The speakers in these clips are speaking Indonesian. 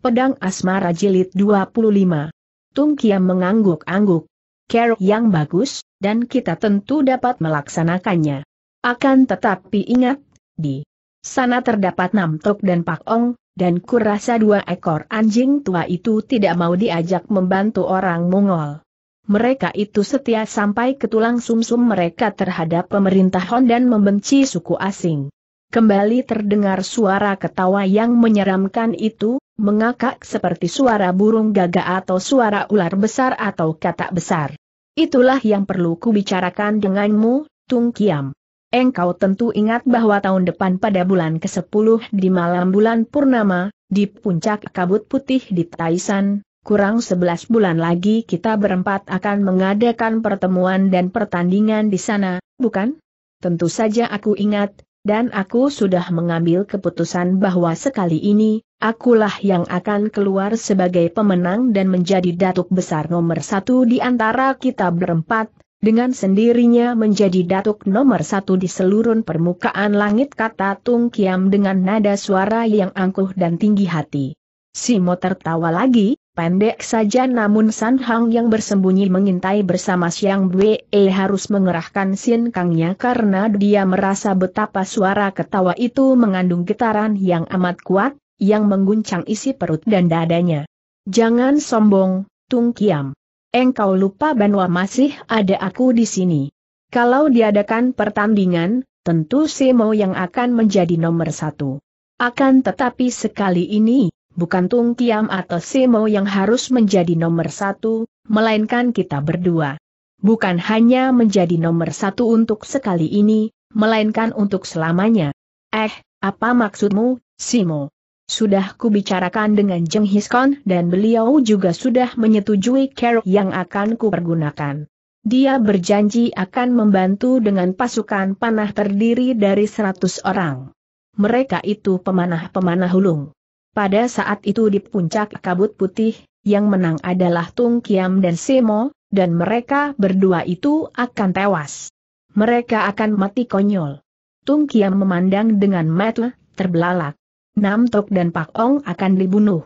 Pedang Asmara Jilid 25. Tung Kiam mengangguk-angguk. Care yang bagus, dan kita tentu dapat melaksanakannya. Akan tetapi ingat, di sana terdapat truk dan Pak Ong, dan kurasa dua ekor anjing tua itu tidak mau diajak membantu orang Mongol. Mereka itu setia sampai ke tulang sumsum -sum mereka terhadap pemerintah Hon dan membenci suku asing kembali terdengar suara ketawa yang menyeramkan itu, mengakak seperti suara burung gagak atau suara ular besar atau katak besar. Itulah yang perlu kubicarakan denganmu, Tung Kiam. Engkau tentu ingat bahwa tahun depan pada bulan ke-10 di malam bulan Purnama, di puncak kabut putih di Taisan, kurang 11 bulan lagi kita berempat akan mengadakan pertemuan dan pertandingan di sana, bukan? Tentu saja aku ingat, dan aku sudah mengambil keputusan bahwa sekali ini, akulah yang akan keluar sebagai pemenang dan menjadi datuk besar nomor satu di antara kita berempat, dengan sendirinya menjadi datuk nomor satu di seluruh permukaan langit kata Tung Kiam dengan nada suara yang angkuh dan tinggi hati. Si Simo tertawa lagi, Pendek saja namun San Hang yang bersembunyi mengintai bersama Siang Bue eh, harus mengerahkan sin kangnya karena dia merasa betapa suara ketawa itu mengandung getaran yang amat kuat, yang mengguncang isi perut dan dadanya. Jangan sombong, Tung Kiam. Engkau lupa bahwa masih ada aku di sini. Kalau diadakan pertandingan, tentu Semo yang akan menjadi nomor satu. Akan tetapi sekali ini, bukan Tung Kiam atau Simo yang harus menjadi nomor satu, melainkan kita berdua. Bukan hanya menjadi nomor satu untuk sekali ini, melainkan untuk selamanya. Eh, apa maksudmu, Simo? Sudah kubicarakan dengan Jeng Hiskon dan beliau juga sudah menyetujui kerok yang akan kupergunakan. Dia berjanji akan membantu dengan pasukan panah terdiri dari seratus orang. Mereka itu pemanah-pemanah hulung. Pada saat itu di puncak kabut putih, yang menang adalah Tung Kiam dan Semo, dan mereka berdua itu akan tewas. Mereka akan mati konyol. Tung Kiam memandang dengan mata terbelalak. Nam Tok dan Pak Ong akan dibunuh.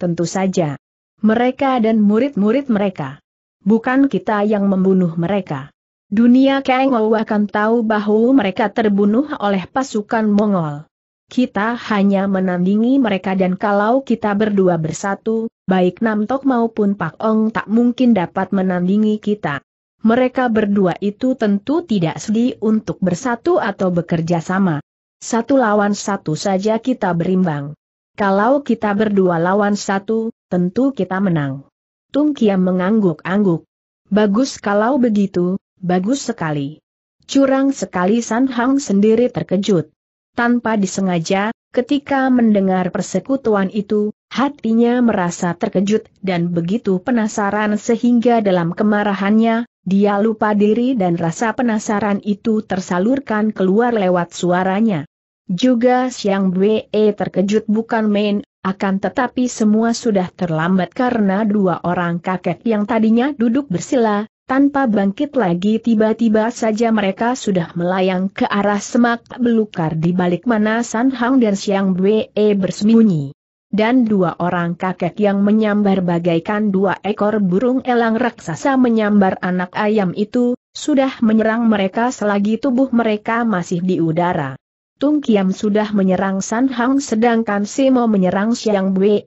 Tentu saja. Mereka dan murid-murid mereka. Bukan kita yang membunuh mereka. Dunia Kang akan tahu bahwa mereka terbunuh oleh pasukan Mongol kita hanya menandingi mereka dan kalau kita berdua bersatu, baik Nam maupun Pak Ong tak mungkin dapat menandingi kita. Mereka berdua itu tentu tidak sedih untuk bersatu atau bekerja sama. Satu lawan satu saja kita berimbang. Kalau kita berdua lawan satu, tentu kita menang. Tung Kiam mengangguk-angguk. Bagus kalau begitu, bagus sekali. Curang sekali San Hang sendiri terkejut tanpa disengaja, ketika mendengar persekutuan itu, hatinya merasa terkejut dan begitu penasaran sehingga dalam kemarahannya, dia lupa diri dan rasa penasaran itu tersalurkan keluar lewat suaranya. Juga siang Bwe terkejut bukan main akan tetapi semua sudah terlambat karena dua orang kakek yang tadinya duduk bersila, tanpa bangkit lagi tiba-tiba saja mereka sudah melayang ke arah semak belukar di balik mana San Hang dan Xiang Bwe bersembunyi. Dan dua orang kakek yang menyambar bagaikan dua ekor burung elang raksasa menyambar anak ayam itu, sudah menyerang mereka selagi tubuh mereka masih di udara. Tung Kiam sudah menyerang San Hang sedangkan Simo menyerang Xiang Bwe.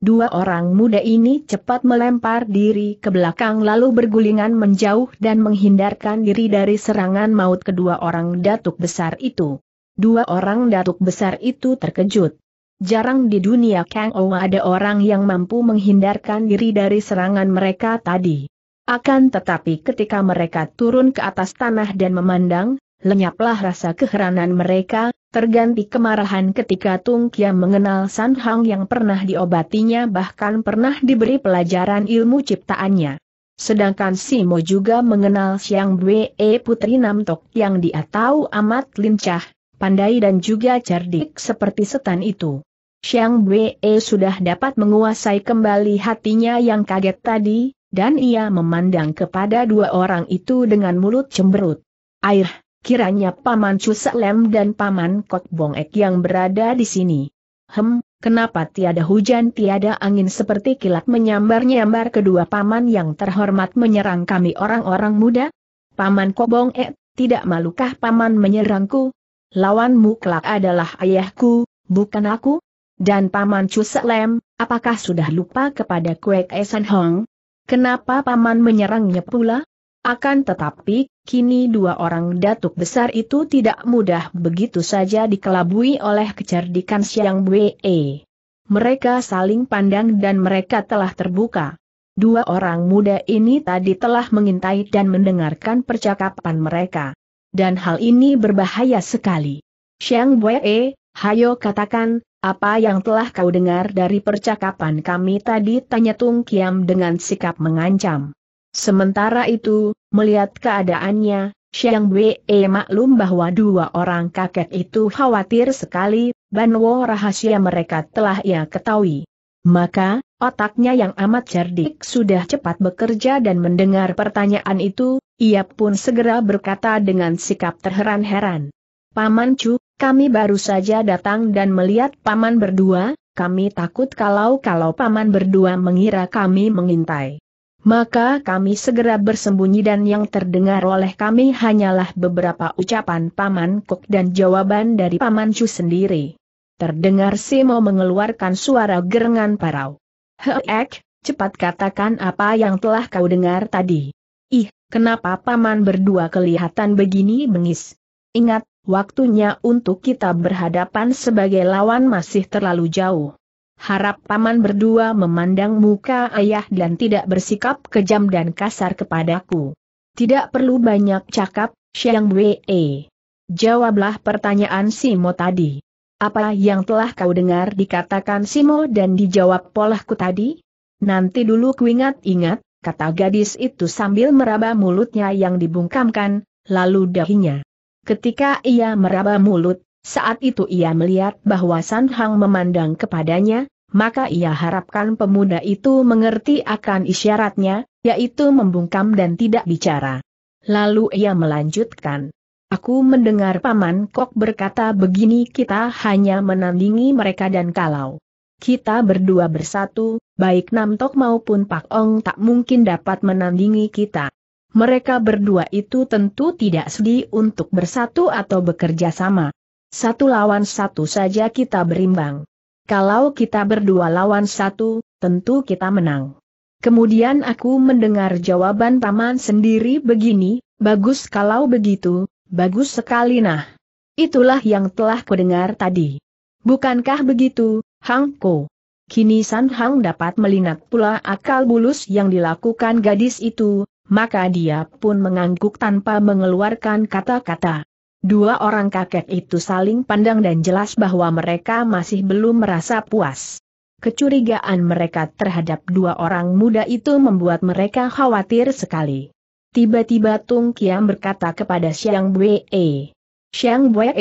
Dua orang muda ini cepat melempar diri ke belakang lalu bergulingan menjauh dan menghindarkan diri dari serangan maut kedua orang datuk besar itu. Dua orang datuk besar itu terkejut. Jarang di dunia Kang Owa ada orang yang mampu menghindarkan diri dari serangan mereka tadi. Akan tetapi ketika mereka turun ke atas tanah dan memandang, lenyaplah rasa keheranan mereka, Terganti kemarahan ketika Tung Kia mengenal San Hang yang pernah diobatinya bahkan pernah diberi pelajaran ilmu ciptaannya. Sedangkan Simo juga mengenal Siang Bwe e Putri tok yang dia tahu amat lincah, pandai dan juga cerdik seperti setan itu. Siang Bwe e sudah dapat menguasai kembali hatinya yang kaget tadi, dan ia memandang kepada dua orang itu dengan mulut cemberut. Air, Kiranya Paman Cusalem dan Paman Kot Ek yang berada di sini. Hem, kenapa tiada hujan tiada angin seperti kilat menyambar-nyambar kedua paman yang terhormat menyerang kami orang-orang muda? Paman Kot tidak malukah paman menyerangku? Lawanmu kelak adalah ayahku, bukan aku? Dan paman Cusalem, apakah sudah lupa kepada Kwek Esan Hong? Kenapa paman menyerangnya pula? Akan tetapi, kini dua orang datuk besar itu tidak mudah begitu saja dikelabui oleh kecerdikan Siang Bwe. Mereka saling pandang dan mereka telah terbuka. Dua orang muda ini tadi telah mengintai dan mendengarkan percakapan mereka. Dan hal ini berbahaya sekali. Siang Bwe, hayo katakan, apa yang telah kau dengar dari percakapan kami tadi tanya Tung Kiam dengan sikap mengancam. Sementara itu, melihat keadaannya, Xiang Wei maklum bahwa dua orang kakek itu khawatir sekali, Banwo rahasia mereka telah ia ketahui. Maka, otaknya yang amat cerdik sudah cepat bekerja dan mendengar pertanyaan itu, ia pun segera berkata dengan sikap terheran-heran. Paman Chu, kami baru saja datang dan melihat Paman berdua, kami takut kalau-kalau Paman berdua mengira kami mengintai. Maka kami segera bersembunyi dan yang terdengar oleh kami hanyalah beberapa ucapan Paman Kok dan jawaban dari Paman Chu sendiri. Terdengar Simo mengeluarkan suara gerengan parau. Heek, cepat katakan apa yang telah kau dengar tadi. Ih, kenapa Paman berdua kelihatan begini bengis? Ingat, waktunya untuk kita berhadapan sebagai lawan masih terlalu jauh. Harap paman berdua memandang muka ayah dan tidak bersikap kejam dan kasar kepadaku. Tidak perlu banyak cakap, Xiang Wei. Jawablah pertanyaan Simo tadi. Apa yang telah kau dengar dikatakan Simo dan dijawab polahku tadi? Nanti dulu kuingat-ingat, kata gadis itu sambil meraba mulutnya yang dibungkamkan, lalu dahinya. Ketika ia meraba mulut, saat itu ia melihat bahwa San Hang memandang kepadanya, maka ia harapkan pemuda itu mengerti akan isyaratnya, yaitu membungkam dan tidak bicara. Lalu ia melanjutkan. Aku mendengar Paman Kok berkata begini kita hanya menandingi mereka dan kalau kita berdua bersatu, baik Nam Tok maupun Pak Ong tak mungkin dapat menandingi kita. Mereka berdua itu tentu tidak sedih untuk bersatu atau bekerja sama. Satu lawan satu saja kita berimbang. Kalau kita berdua lawan satu, tentu kita menang. Kemudian aku mendengar jawaban paman sendiri begini, bagus kalau begitu, bagus sekali nah. Itulah yang telah kudengar tadi. Bukankah begitu, Hang Ko? Kini San Hang dapat melinat pula akal bulus yang dilakukan gadis itu, maka dia pun mengangguk tanpa mengeluarkan kata-kata. Dua orang kakek itu saling pandang dan jelas bahwa mereka masih belum merasa puas. Kecurigaan mereka terhadap dua orang muda itu membuat mereka khawatir sekali. Tiba-tiba Tung Kiam berkata kepada Xiang Bue. Xiang Bue,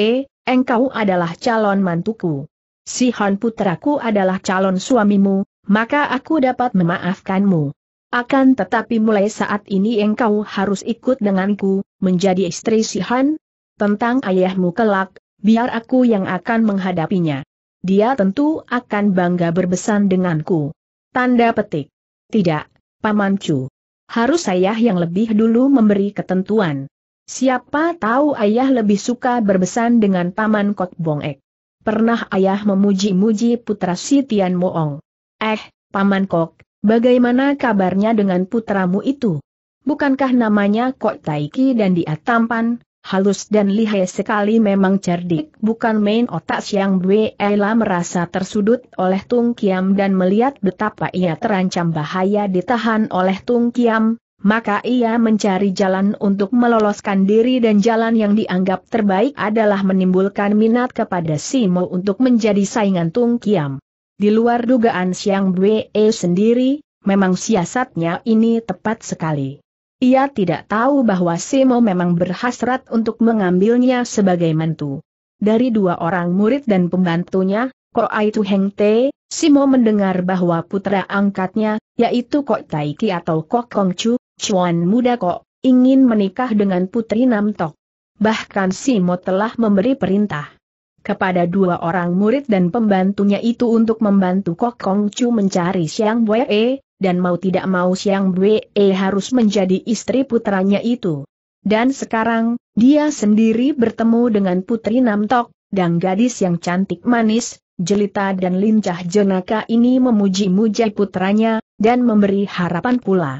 engkau adalah calon mantuku. Si Han putraku adalah calon suamimu, maka aku dapat memaafkanmu. Akan tetapi mulai saat ini engkau harus ikut denganku, menjadi istri Si Han, tentang ayahmu kelak, biar aku yang akan menghadapinya. Dia tentu akan bangga berbesan denganku. Tanda petik. Tidak, paman cu. Harus ayah yang lebih dulu memberi ketentuan. Siapa tahu ayah lebih suka berbesan dengan Paman Kok Bongek. Pernah ayah memuji-muji putra Sitian Moong. Eh, Paman Kok, bagaimana kabarnya dengan putramu itu? Bukankah namanya Kok Taiki dan dia tampan, Halus dan lihai sekali memang cerdik bukan main otak Siang Bwe Ella merasa tersudut oleh Tung Kiam dan melihat betapa ia terancam bahaya ditahan oleh Tung Kiam, maka ia mencari jalan untuk meloloskan diri dan jalan yang dianggap terbaik adalah menimbulkan minat kepada Simo untuk menjadi saingan Tung Kiam. Di luar dugaan Siang Bwe sendiri, memang siasatnya ini tepat sekali. Ia tidak tahu bahwa Simo memang berhasrat untuk mengambilnya sebagai mantu. Dari dua orang murid dan pembantunya, Koai Tu Heng Te, Simo mendengar bahwa putra angkatnya, yaitu Tai Taiki atau Kok Kong Chu, Chuan Muda Ko, ingin menikah dengan Putri Nam Tok. Bahkan Simo telah memberi perintah kepada dua orang murid dan pembantunya itu untuk membantu Kok Kong Chu mencari Siang Wei, dan mau tidak mau Siang Bue eh, harus menjadi istri putranya itu. Dan sekarang, dia sendiri bertemu dengan putri Namtok, dan gadis yang cantik manis, jelita dan lincah jenaka ini memuji-muji putranya, dan memberi harapan pula.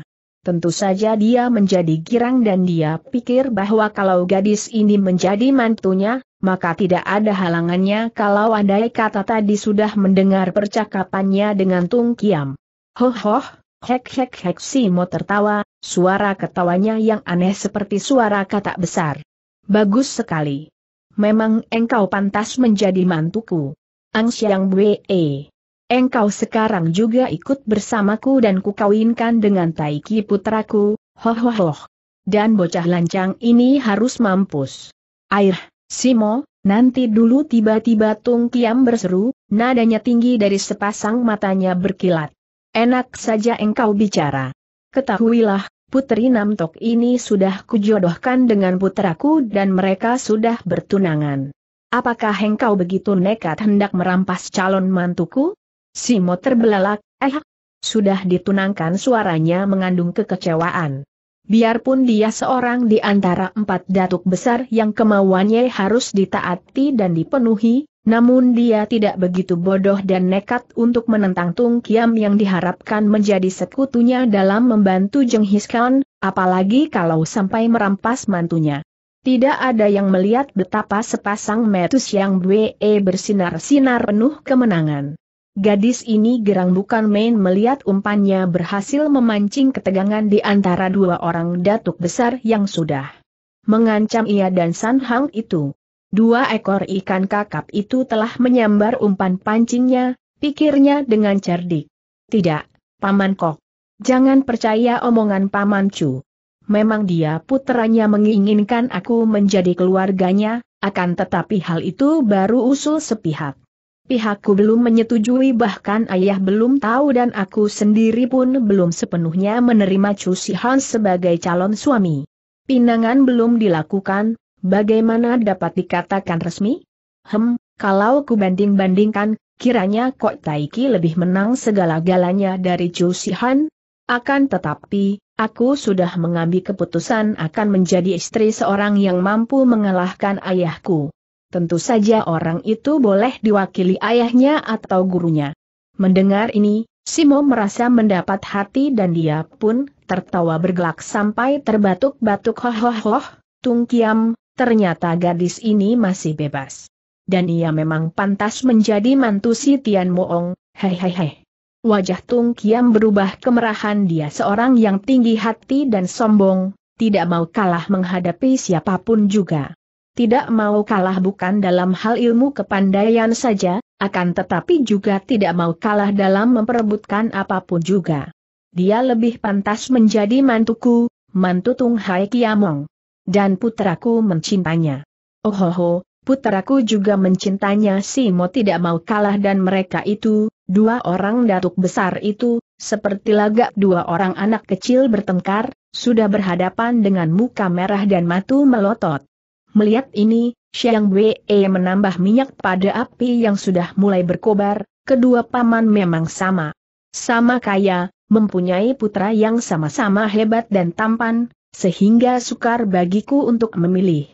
Tentu saja dia menjadi girang dan dia pikir bahwa kalau gadis ini menjadi mantunya, maka tidak ada halangannya kalau andai kata tadi sudah mendengar percakapannya dengan Tung Kiam. Ho ho, hek hek hek Simo tertawa, suara ketawanya yang aneh seperti suara katak besar. Bagus sekali. Memang engkau pantas menjadi mantuku. Ang Siang Bwe. Eh. Engkau sekarang juga ikut bersamaku dan kukawinkan dengan Taiki putraku, ho ho ho. Dan bocah lancang ini harus mampus. Air, Simo, nanti dulu tiba-tiba Tung Kiam berseru, nadanya tinggi dari sepasang matanya berkilat. Enak saja engkau bicara. Ketahuilah, putri Namtok ini sudah kujodohkan dengan putraku dan mereka sudah bertunangan. Apakah engkau begitu nekat hendak merampas calon mantuku? Simo terbelalak, eh, sudah ditunangkan suaranya mengandung kekecewaan. Biarpun dia seorang di antara empat datuk besar yang kemauannya harus ditaati dan dipenuhi, namun dia tidak begitu bodoh dan nekat untuk menentang Tung Kiam yang diharapkan menjadi sekutunya dalam membantu Jeng Hiskan, apalagi kalau sampai merampas mantunya. Tidak ada yang melihat betapa sepasang metus yang bwe bersinar-sinar penuh kemenangan. Gadis ini gerang bukan main melihat umpannya berhasil memancing ketegangan di antara dua orang datuk besar yang sudah mengancam ia dan San Hang itu. Dua ekor ikan kakap itu telah menyambar umpan pancingnya, pikirnya dengan cerdik. Tidak, Paman Kok. Jangan percaya omongan Paman Chu. Memang dia putranya menginginkan aku menjadi keluarganya, akan tetapi hal itu baru usul sepihak. Pihakku belum menyetujui bahkan ayah belum tahu dan aku sendiri pun belum sepenuhnya menerima Chu Sihan sebagai calon suami. Pinangan belum dilakukan, Bagaimana dapat dikatakan resmi? Hem, kalau ku banding-bandingkan, kiranya Kok Taiki lebih menang segala-galanya dari Chu Sihan. Akan tetapi, aku sudah mengambil keputusan akan menjadi istri seorang yang mampu mengalahkan ayahku. Tentu saja orang itu boleh diwakili ayahnya atau gurunya. Mendengar ini, Simo merasa mendapat hati dan dia pun tertawa bergelak sampai terbatuk-batuk ho ho Tung Kiam, ternyata gadis ini masih bebas. Dan ia memang pantas menjadi mantu si Tian Moong, hei hei hei. Wajah Tung Kiam berubah kemerahan dia seorang yang tinggi hati dan sombong, tidak mau kalah menghadapi siapapun juga. Tidak mau kalah bukan dalam hal ilmu kepandaian saja, akan tetapi juga tidak mau kalah dalam memperebutkan apapun juga. Dia lebih pantas menjadi mantuku, mantu Tung Hai Kiamong dan puteraku mencintanya. Ohoho, puteraku juga mencintanya Simo tidak mau kalah dan mereka itu, dua orang datuk besar itu, seperti lagak dua orang anak kecil bertengkar, sudah berhadapan dengan muka merah dan matu melotot. Melihat ini, Xiang Wei menambah minyak pada api yang sudah mulai berkobar, kedua paman memang sama. Sama kaya, mempunyai putra yang sama-sama hebat dan tampan, sehingga sukar bagiku untuk memilih.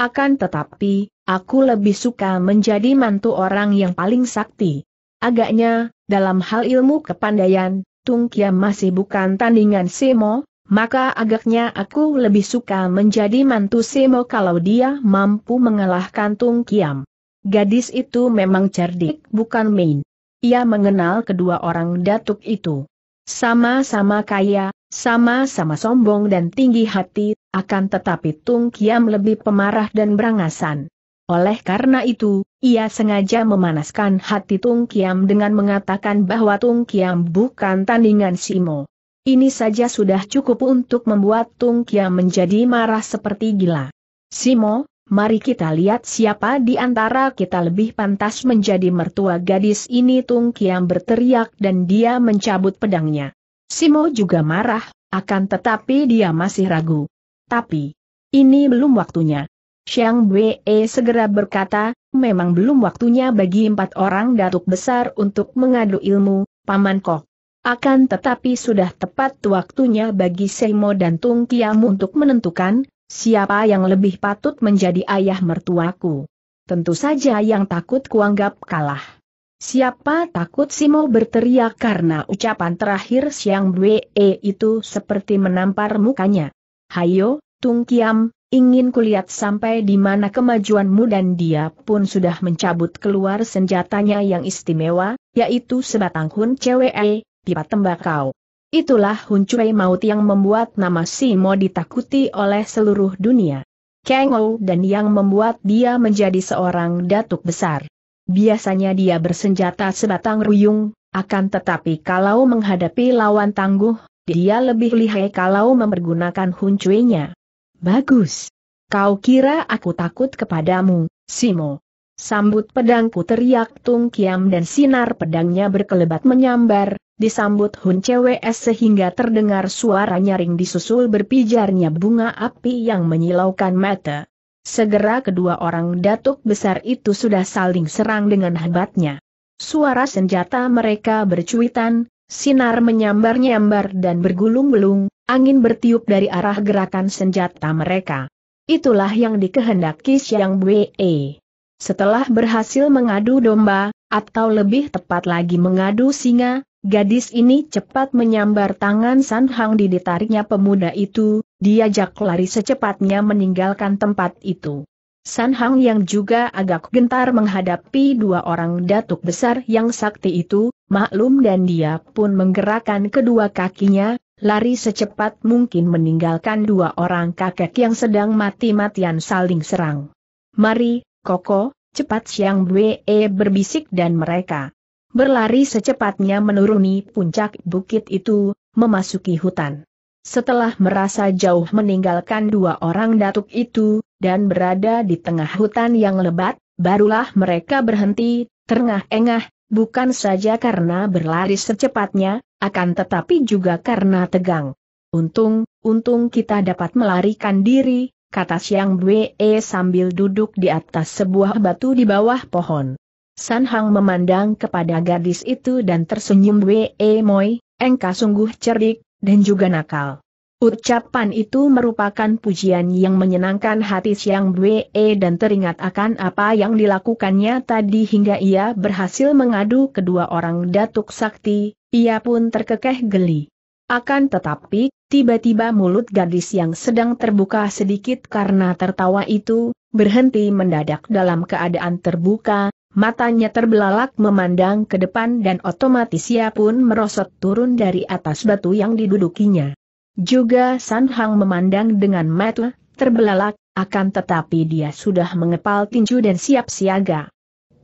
Akan tetapi, aku lebih suka menjadi mantu orang yang paling sakti. Agaknya, dalam hal ilmu kepandaian, Tung Kiam masih bukan tandingan Semo, maka agaknya aku lebih suka menjadi mantu Semo kalau dia mampu mengalahkan Tung Kiam. Gadis itu memang cerdik bukan main. Ia mengenal kedua orang datuk itu. Sama-sama kaya, sama-sama sombong dan tinggi hati, akan tetapi Tung Kiam lebih pemarah dan berangasan. Oleh karena itu, ia sengaja memanaskan hati Tung Kiam dengan mengatakan bahwa Tung Kiam bukan tandingan Simo. Ini saja sudah cukup untuk membuat Tung Kiam menjadi marah seperti gila. Simo, mari kita lihat siapa di antara kita lebih pantas menjadi mertua gadis ini Tung Kiam berteriak dan dia mencabut pedangnya. Simo juga marah, akan tetapi dia masih ragu. Tapi, ini belum waktunya. Xiang Wei segera berkata, memang belum waktunya bagi empat orang datuk besar untuk mengadu ilmu, Paman Kok. Akan tetapi sudah tepat waktunya bagi Simo dan Tung Kiam untuk menentukan, siapa yang lebih patut menjadi ayah mertuaku. Tentu saja yang takut kuanggap kalah. Siapa takut Simo berteriak karena ucapan terakhir Siang Bwe e itu seperti menampar mukanya. Hayo, Tung Kiam, ingin kulihat sampai di mana kemajuanmu dan dia pun sudah mencabut keluar senjatanya yang istimewa, yaitu sebatang hun cewek, pipa tembakau. Itulah hun maut yang membuat nama Simo ditakuti oleh seluruh dunia. Kengou dan yang membuat dia menjadi seorang datuk besar. Biasanya dia bersenjata sebatang ruyung, akan tetapi kalau menghadapi lawan tangguh, dia lebih lihai kalau mempergunakan huncuinya. Bagus. Kau kira aku takut kepadamu, Simo. Sambut pedangku teriak Tung Kiam dan sinar pedangnya berkelebat menyambar, disambut Hun CWS sehingga terdengar suara nyaring disusul berpijarnya bunga api yang menyilaukan mata. Segera kedua orang datuk besar itu sudah saling serang dengan hebatnya. Suara senjata mereka bercuitan, sinar menyambar-nyambar dan bergulung-gulung, angin bertiup dari arah gerakan senjata mereka. Itulah yang dikehendaki Siang Wei. Setelah berhasil mengadu domba, atau lebih tepat lagi mengadu singa, gadis ini cepat menyambar tangan San Hang di ditariknya pemuda itu, Diajak lari secepatnya meninggalkan tempat itu. San Hang yang juga agak gentar menghadapi dua orang datuk besar yang sakti itu, maklum dan dia pun menggerakkan kedua kakinya, lari secepat mungkin meninggalkan dua orang kakek yang sedang mati-matian saling serang. Mari, Koko, cepat Siang Bwe e berbisik dan mereka berlari secepatnya menuruni puncak bukit itu, memasuki hutan. Setelah merasa jauh meninggalkan dua orang datuk itu, dan berada di tengah hutan yang lebat, barulah mereka berhenti, terengah-engah, bukan saja karena berlari secepatnya, akan tetapi juga karena tegang. Untung, untung kita dapat melarikan diri, kata Siang Bwe sambil duduk di atas sebuah batu di bawah pohon. San Hang memandang kepada gadis itu dan tersenyum Wei Moi, engkau sungguh cerdik, dan juga nakal. Ucapan itu merupakan pujian yang menyenangkan hati Siang Bwe e dan teringat akan apa yang dilakukannya tadi hingga ia berhasil mengadu kedua orang datuk sakti, ia pun terkekeh geli. Akan tetapi, tiba-tiba mulut gadis yang sedang terbuka sedikit karena tertawa itu, berhenti mendadak dalam keadaan terbuka, Matanya terbelalak memandang ke depan dan otomatis ia pun merosot turun dari atas batu yang didudukinya. Juga San Hang memandang dengan mata terbelalak, akan tetapi dia sudah mengepal tinju dan siap siaga.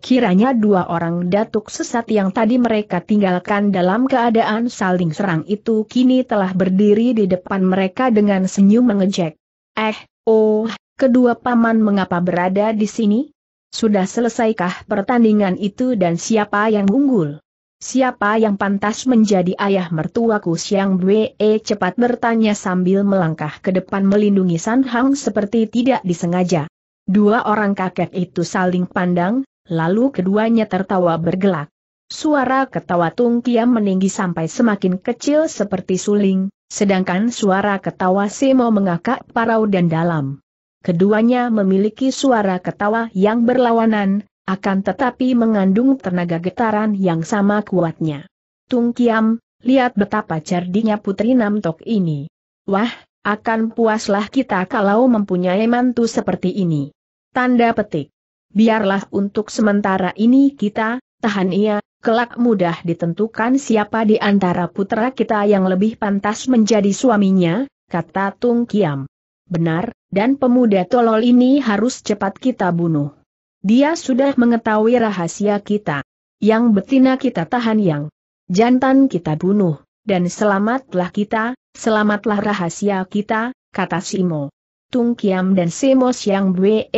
Kiranya dua orang datuk sesat yang tadi mereka tinggalkan dalam keadaan saling serang itu kini telah berdiri di depan mereka dengan senyum mengejek. Eh, oh, kedua paman mengapa berada di sini? Sudah selesaikah pertandingan itu dan siapa yang unggul? Siapa yang pantas menjadi ayah mertuaku Siang Bwe e cepat bertanya sambil melangkah ke depan melindungi San Hang seperti tidak disengaja. Dua orang kakek itu saling pandang, lalu keduanya tertawa bergelak. Suara ketawa Tung Kiam meninggi sampai semakin kecil seperti suling, sedangkan suara ketawa Semo mengakak parau dan dalam keduanya memiliki suara ketawa yang berlawanan, akan tetapi mengandung tenaga getaran yang sama kuatnya. Tung Kiam, lihat betapa cerdinya putri Namtok ini. Wah, akan puaslah kita kalau mempunyai mantu seperti ini. Tanda petik. Biarlah untuk sementara ini kita, tahan ia, kelak mudah ditentukan siapa di antara putra kita yang lebih pantas menjadi suaminya, kata Tung Kiam. Benar, dan pemuda tolol ini harus cepat kita bunuh. Dia sudah mengetahui rahasia kita. Yang betina kita tahan yang jantan kita bunuh, dan selamatlah kita, selamatlah rahasia kita, kata Simo. Tung Kiam dan Simo Siang Bwe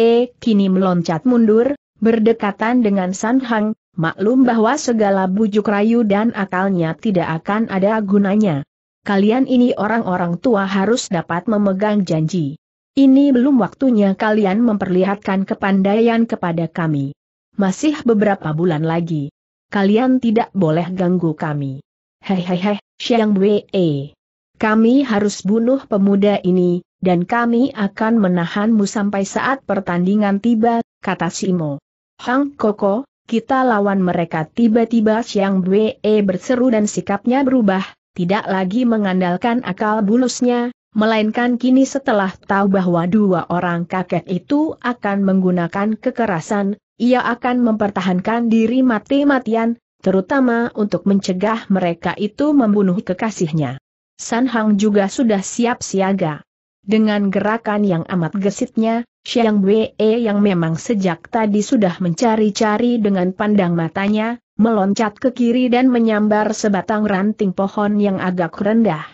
kini meloncat mundur, berdekatan dengan San Hang, maklum bahwa segala bujuk rayu dan akalnya tidak akan ada gunanya kalian ini orang-orang tua harus dapat memegang janji. Ini belum waktunya kalian memperlihatkan kepandaian kepada kami. Masih beberapa bulan lagi. Kalian tidak boleh ganggu kami. Hehehe, Xiang Wei. Kami harus bunuh pemuda ini, dan kami akan menahanmu sampai saat pertandingan tiba, kata Simo. Hang Koko, kita lawan mereka tiba-tiba Xiang Wei berseru dan sikapnya berubah, tidak lagi mengandalkan akal bulusnya, melainkan kini setelah tahu bahwa dua orang kakek itu akan menggunakan kekerasan, ia akan mempertahankan diri mati-matian, terutama untuk mencegah mereka itu membunuh kekasihnya. San Hang juga sudah siap siaga. Dengan gerakan yang amat gesitnya, Xiang Wei yang memang sejak tadi sudah mencari-cari dengan pandang matanya, meloncat ke kiri dan menyambar sebatang ranting pohon yang agak rendah.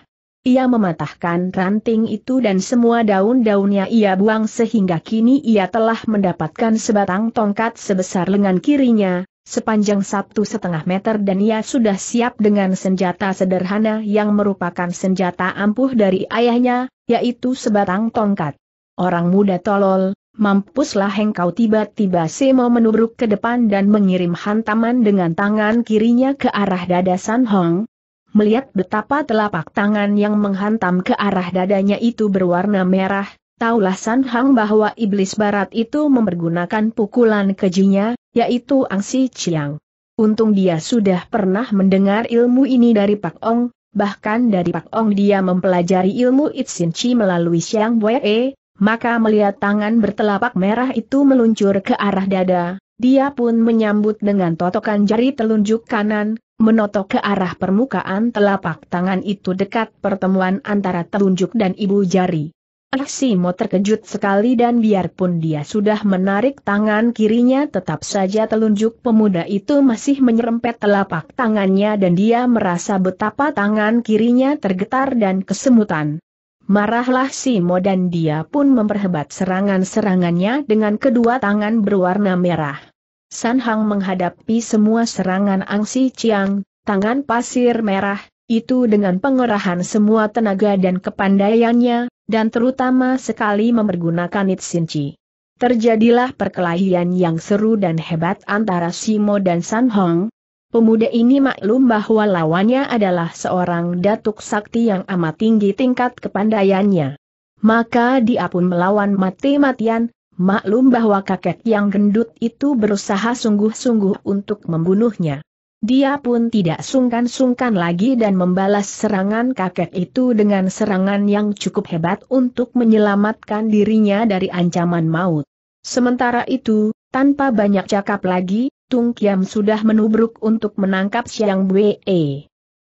Ia mematahkan ranting itu dan semua daun-daunnya ia buang sehingga kini ia telah mendapatkan sebatang tongkat sebesar lengan kirinya, sepanjang satu setengah meter dan ia sudah siap dengan senjata sederhana yang merupakan senjata ampuh dari ayahnya, yaitu sebatang tongkat. Orang muda tolol, Mampuslah engkau tiba-tiba Semo menubruk ke depan dan mengirim hantaman dengan tangan kirinya ke arah dada San Hong. Melihat betapa telapak tangan yang menghantam ke arah dadanya itu berwarna merah, taulah San Hong bahwa iblis barat itu mempergunakan pukulan kejinya, yaitu Angsi Chiang. Untung dia sudah pernah mendengar ilmu ini dari Pak Ong, bahkan dari Pak Ong dia mempelajari ilmu Itsin Chi melalui Siang Wei maka melihat tangan bertelapak merah itu meluncur ke arah dada, dia pun menyambut dengan totokan jari telunjuk kanan, menotok ke arah permukaan telapak tangan itu dekat pertemuan antara telunjuk dan ibu jari. Aksimo ah, terkejut sekali dan biarpun dia sudah menarik tangan kirinya tetap saja telunjuk pemuda itu masih menyerempet telapak tangannya dan dia merasa betapa tangan kirinya tergetar dan kesemutan. Marahlah Si Mo dan dia pun memperhebat serangan-serangannya dengan kedua tangan berwarna merah. San Hang menghadapi semua serangan Angsi Chiang, tangan pasir merah, itu dengan pengerahan semua tenaga dan kepandaiannya, dan terutama sekali mempergunakan Chi. Terjadilah perkelahian yang seru dan hebat antara Simo dan San Hong, Pemuda ini maklum bahwa lawannya adalah seorang datuk sakti yang amat tinggi tingkat kepandaiannya. Maka dia pun melawan mati-matian, maklum bahwa kakek yang gendut itu berusaha sungguh-sungguh untuk membunuhnya. Dia pun tidak sungkan-sungkan lagi dan membalas serangan kakek itu dengan serangan yang cukup hebat untuk menyelamatkan dirinya dari ancaman maut. Sementara itu, tanpa banyak cakap lagi, Tung Kiam sudah menubruk untuk menangkap Siang Bwe.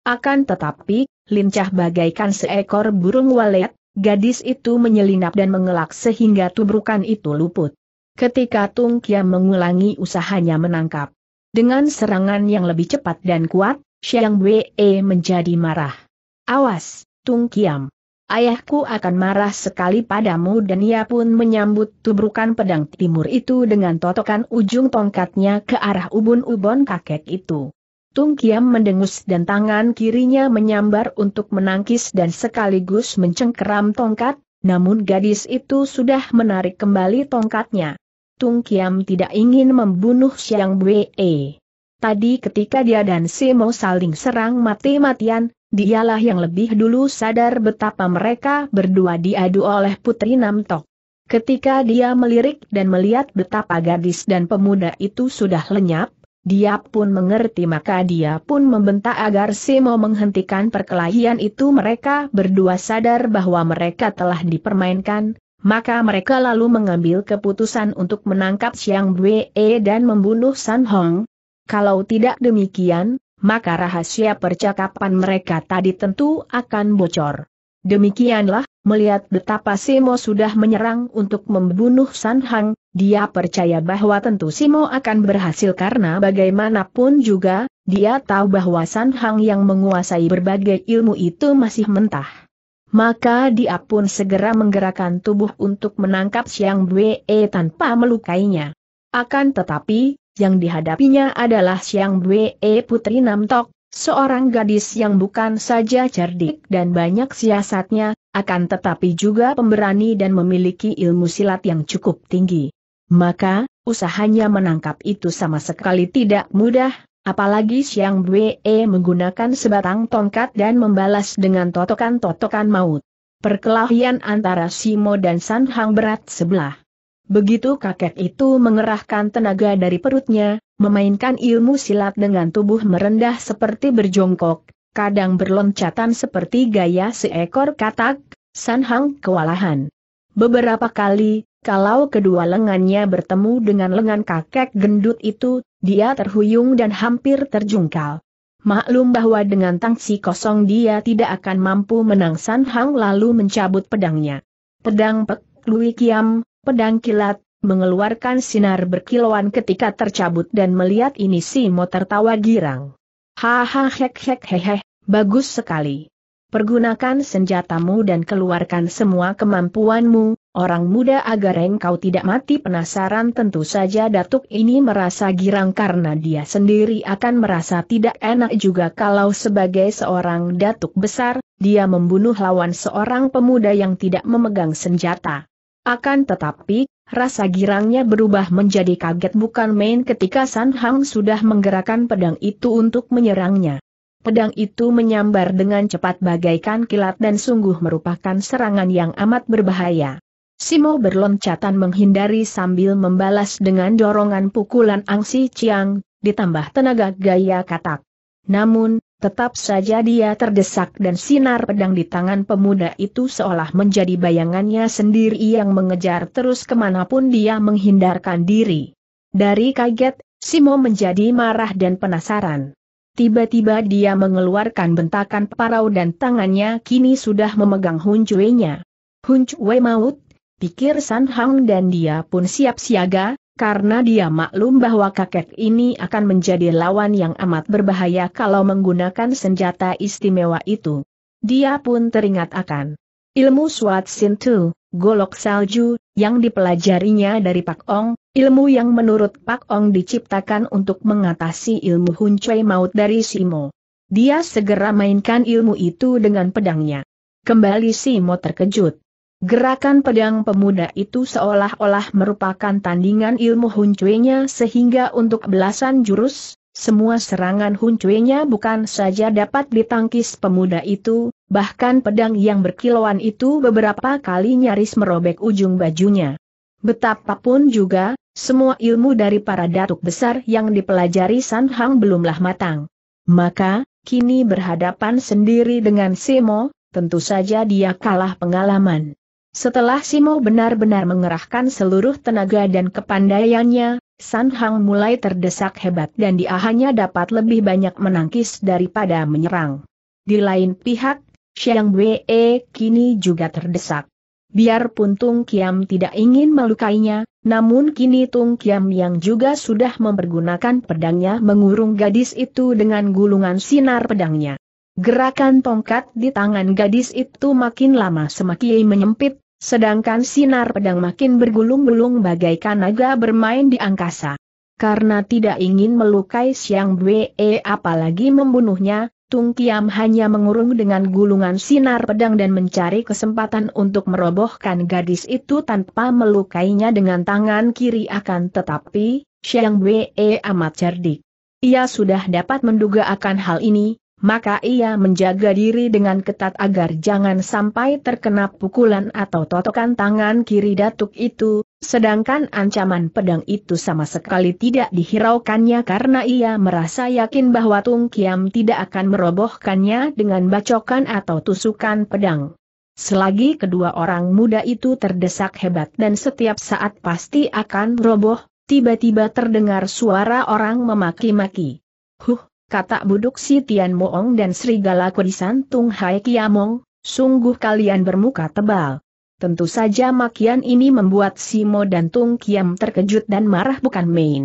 Akan tetapi, lincah bagaikan seekor burung walet, gadis itu menyelinap dan mengelak sehingga tubrukan itu luput. Ketika Tung Kiam mengulangi usahanya menangkap, dengan serangan yang lebih cepat dan kuat, Siang Bwe menjadi marah. Awas, Tung Kiam ayahku akan marah sekali padamu dan ia pun menyambut tubrukan pedang timur itu dengan totokan ujung tongkatnya ke arah ubun ubun kakek itu. Tung Kiam mendengus dan tangan kirinya menyambar untuk menangkis dan sekaligus mencengkeram tongkat, namun gadis itu sudah menarik kembali tongkatnya. Tung Kiam tidak ingin membunuh Siang Wei. Tadi ketika dia dan Simo saling serang mati-matian, Dialah yang lebih dulu sadar betapa mereka berdua diadu oleh Putri Namtok. Ketika dia melirik dan melihat betapa gadis dan pemuda itu sudah lenyap, dia pun mengerti maka dia pun membentak agar Simo menghentikan perkelahian itu mereka berdua sadar bahwa mereka telah dipermainkan, maka mereka lalu mengambil keputusan untuk menangkap Siang Bwe dan membunuh San Hong. Kalau tidak demikian, maka rahasia percakapan mereka tadi tentu akan bocor. Demikianlah, melihat betapa Simo sudah menyerang untuk membunuh San Hang, dia percaya bahwa tentu Simo akan berhasil karena bagaimanapun juga, dia tahu bahwa San Hang yang menguasai berbagai ilmu itu masih mentah. Maka dia pun segera menggerakkan tubuh untuk menangkap Siang Bue tanpa melukainya. Akan tetapi, yang dihadapinya adalah Siang Bue eh, Putri Namtok, seorang gadis yang bukan saja cerdik dan banyak siasatnya, akan tetapi juga pemberani dan memiliki ilmu silat yang cukup tinggi. Maka, usahanya menangkap itu sama sekali tidak mudah, Apalagi Siang Bue eh, menggunakan sebatang tongkat dan membalas dengan totokan-totokan maut. Perkelahian antara Simo dan Sanhang berat sebelah. Begitu kakek itu mengerahkan tenaga dari perutnya, memainkan ilmu silat dengan tubuh merendah seperti berjongkok, kadang berloncatan seperti gaya seekor katak, sanhang kewalahan. Beberapa kali, kalau kedua lengannya bertemu dengan lengan kakek gendut itu, dia terhuyung dan hampir terjungkal. Maklum bahwa dengan tangsi kosong dia tidak akan mampu menang sanhang lalu mencabut pedangnya. Pedang pek Lui Kiam, pedang kilat, mengeluarkan sinar berkilauan ketika tercabut dan melihat ini si Simo tertawa girang. Haha hek hek hehe, bagus sekali. Pergunakan senjatamu dan keluarkan semua kemampuanmu, orang muda agar engkau tidak mati penasaran tentu saja Datuk ini merasa girang karena dia sendiri akan merasa tidak enak juga kalau sebagai seorang Datuk besar, dia membunuh lawan seorang pemuda yang tidak memegang senjata. Akan tetapi, rasa girangnya berubah menjadi kaget bukan main ketika San Hang sudah menggerakkan pedang itu untuk menyerangnya. Pedang itu menyambar dengan cepat bagaikan kilat dan sungguh merupakan serangan yang amat berbahaya. Simo berloncatan menghindari sambil membalas dengan dorongan pukulan Angsi Chiang, ditambah tenaga gaya katak. Namun, Tetap saja dia terdesak dan sinar pedang di tangan pemuda itu seolah menjadi bayangannya sendiri yang mengejar terus kemanapun dia menghindarkan diri. Dari kaget, Simo menjadi marah dan penasaran. Tiba-tiba dia mengeluarkan bentakan parau dan tangannya kini sudah memegang huncuenya. Huncuwe maut, pikir San Hang dan dia pun siap siaga, karena dia maklum bahwa kakek ini akan menjadi lawan yang amat berbahaya kalau menggunakan senjata istimewa itu. Dia pun teringat akan ilmu Swat Sintu, golok salju, yang dipelajarinya dari Pak Ong, ilmu yang menurut Pak Ong diciptakan untuk mengatasi ilmu hun Huncui maut dari Simo. Dia segera mainkan ilmu itu dengan pedangnya. Kembali Simo terkejut. Gerakan pedang pemuda itu seolah-olah merupakan tandingan ilmu huncuenya sehingga untuk belasan jurus, semua serangan huncuenya bukan saja dapat ditangkis pemuda itu, bahkan pedang yang berkilauan itu beberapa kali nyaris merobek ujung bajunya. Betapapun juga, semua ilmu dari para datuk besar yang dipelajari San Hang belumlah matang. Maka, kini berhadapan sendiri dengan Semo, tentu saja dia kalah pengalaman. Setelah Simo benar-benar mengerahkan seluruh tenaga dan kepandaiannya, San Hang mulai terdesak hebat dan dia hanya dapat lebih banyak menangkis daripada menyerang. Di lain pihak, Xiang Wei kini juga terdesak. Biarpun Tung Kiam tidak ingin melukainya, namun kini Tung Kiam yang juga sudah mempergunakan pedangnya mengurung gadis itu dengan gulungan sinar pedangnya. Gerakan tongkat di tangan gadis itu makin lama semakin menyempit, Sedangkan sinar pedang makin bergulung-gulung bagaikan naga bermain di angkasa. Karena tidak ingin melukai Siang Bwe apalagi membunuhnya, Tung Kiam hanya mengurung dengan gulungan sinar pedang dan mencari kesempatan untuk merobohkan gadis itu tanpa melukainya dengan tangan kiri akan tetapi, Siang Wei amat cerdik. Ia sudah dapat menduga akan hal ini, maka ia menjaga diri dengan ketat agar jangan sampai terkena pukulan atau totokan tangan kiri datuk itu, sedangkan ancaman pedang itu sama sekali tidak dihiraukannya karena ia merasa yakin bahwa Tung Kiam tidak akan merobohkannya dengan bacokan atau tusukan pedang. Selagi kedua orang muda itu terdesak hebat dan setiap saat pasti akan roboh, tiba-tiba terdengar suara orang memaki-maki. Huh, kata buduk si Tian Moong dan serigala kurisan Tung Hai Kiamong, sungguh kalian bermuka tebal. Tentu saja makian ini membuat Simo dan Tung Kiam terkejut dan marah bukan main.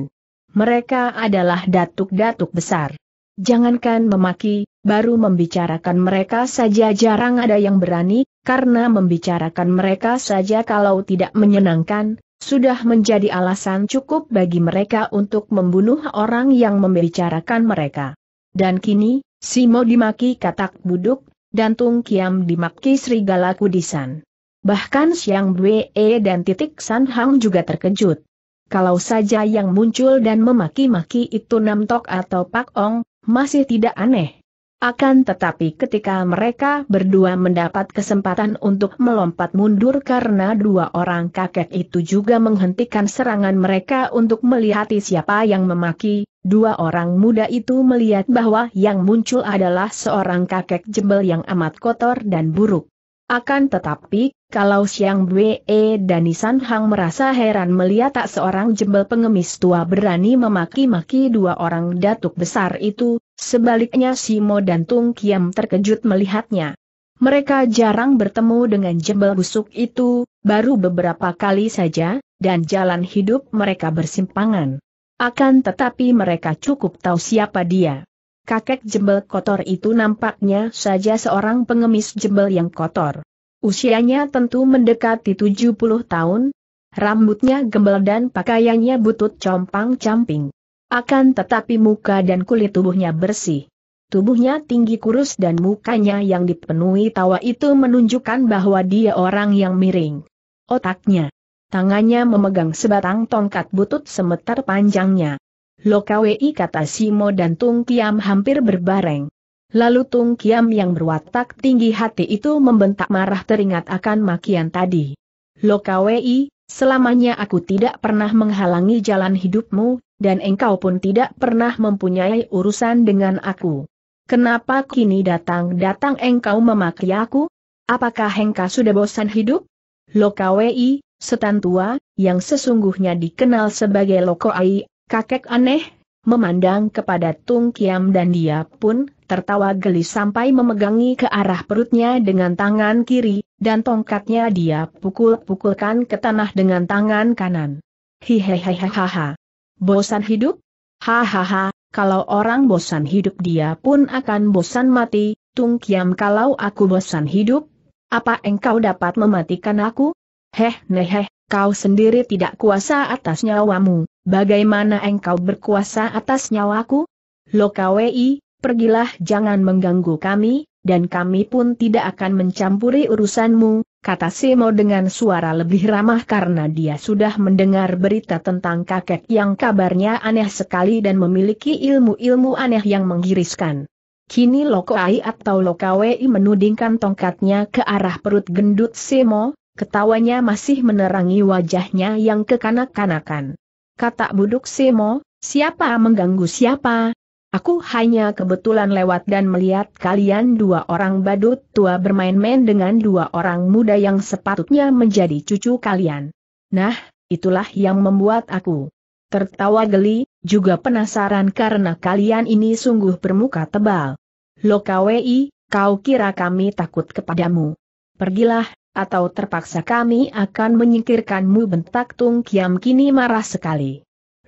Mereka adalah datuk-datuk besar. Jangankan memaki, baru membicarakan mereka saja jarang ada yang berani, karena membicarakan mereka saja kalau tidak menyenangkan, sudah menjadi alasan cukup bagi mereka untuk membunuh orang yang membicarakan mereka. Dan kini, Simo dimaki katak buduk, dan Tung Kiam dimaki serigala kudisan. Bahkan Siang Bwe dan Titik San Hang juga terkejut. Kalau saja yang muncul dan memaki-maki itu Namtok atau Pak Ong, masih tidak aneh. Akan tetapi ketika mereka berdua mendapat kesempatan untuk melompat mundur karena dua orang kakek itu juga menghentikan serangan mereka untuk melihat siapa yang memaki, dua orang muda itu melihat bahwa yang muncul adalah seorang kakek jebel yang amat kotor dan buruk. Akan tetapi, kalau siang Bwe dan Nisan Hang merasa heran melihat tak seorang jembel pengemis tua berani memaki-maki dua orang datuk besar itu, sebaliknya Simo dan Tung Kiam terkejut melihatnya. Mereka jarang bertemu dengan jembel busuk itu, baru beberapa kali saja, dan jalan hidup mereka bersimpangan. Akan tetapi mereka cukup tahu siapa dia. Kakek jembel kotor itu nampaknya saja seorang pengemis jembel yang kotor. Usianya tentu mendekati 70 tahun, rambutnya gembel dan pakaiannya butut compang-camping. Akan tetapi muka dan kulit tubuhnya bersih. Tubuhnya tinggi kurus dan mukanya yang dipenuhi tawa itu menunjukkan bahwa dia orang yang miring. Otaknya. Tangannya memegang sebatang tongkat butut semeter panjangnya. Lokawi kata Simo dan Tung Tiam hampir berbareng. Lalu Tung Kiam yang berwatak tinggi hati itu membentak marah teringat akan makian tadi. Lokawi, selamanya aku tidak pernah menghalangi jalan hidupmu, dan engkau pun tidak pernah mempunyai urusan dengan aku. Kenapa kini datang-datang engkau memaki aku? Apakah engkau sudah bosan hidup? Lokawi, setan tua, yang sesungguhnya dikenal sebagai Lokoai, kakek aneh, memandang kepada Tung Kiam dan dia pun tertawa geli sampai memegangi ke arah perutnya dengan tangan kiri, dan tongkatnya dia pukul-pukulkan ke tanah dengan tangan kanan. Hihehehehaha. Bosan hidup? Hahaha, kalau orang bosan hidup dia pun akan bosan mati, Tung Kiam kalau aku bosan hidup, apa engkau dapat mematikan aku? Heh neheh, kau sendiri tidak kuasa atas nyawamu, bagaimana engkau berkuasa atas nyawaku? Lokawi, pergilah jangan mengganggu kami, dan kami pun tidak akan mencampuri urusanmu, kata Simo dengan suara lebih ramah karena dia sudah mendengar berita tentang kakek yang kabarnya aneh sekali dan memiliki ilmu-ilmu aneh yang menggiriskan. Kini Lokoai atau Lokawi menudingkan tongkatnya ke arah perut gendut Simo, Ketawanya masih menerangi wajahnya yang kekanak-kanakan. Kata buduk Semo, siapa mengganggu siapa? Aku hanya kebetulan lewat dan melihat kalian dua orang badut tua bermain-main dengan dua orang muda yang sepatutnya menjadi cucu kalian. Nah, itulah yang membuat aku tertawa geli, juga penasaran karena kalian ini sungguh bermuka tebal. Lokawi, kau kira kami takut kepadamu? Pergilah, atau terpaksa kami akan menyingkirkanmu bentak Tung Kiam kini marah sekali.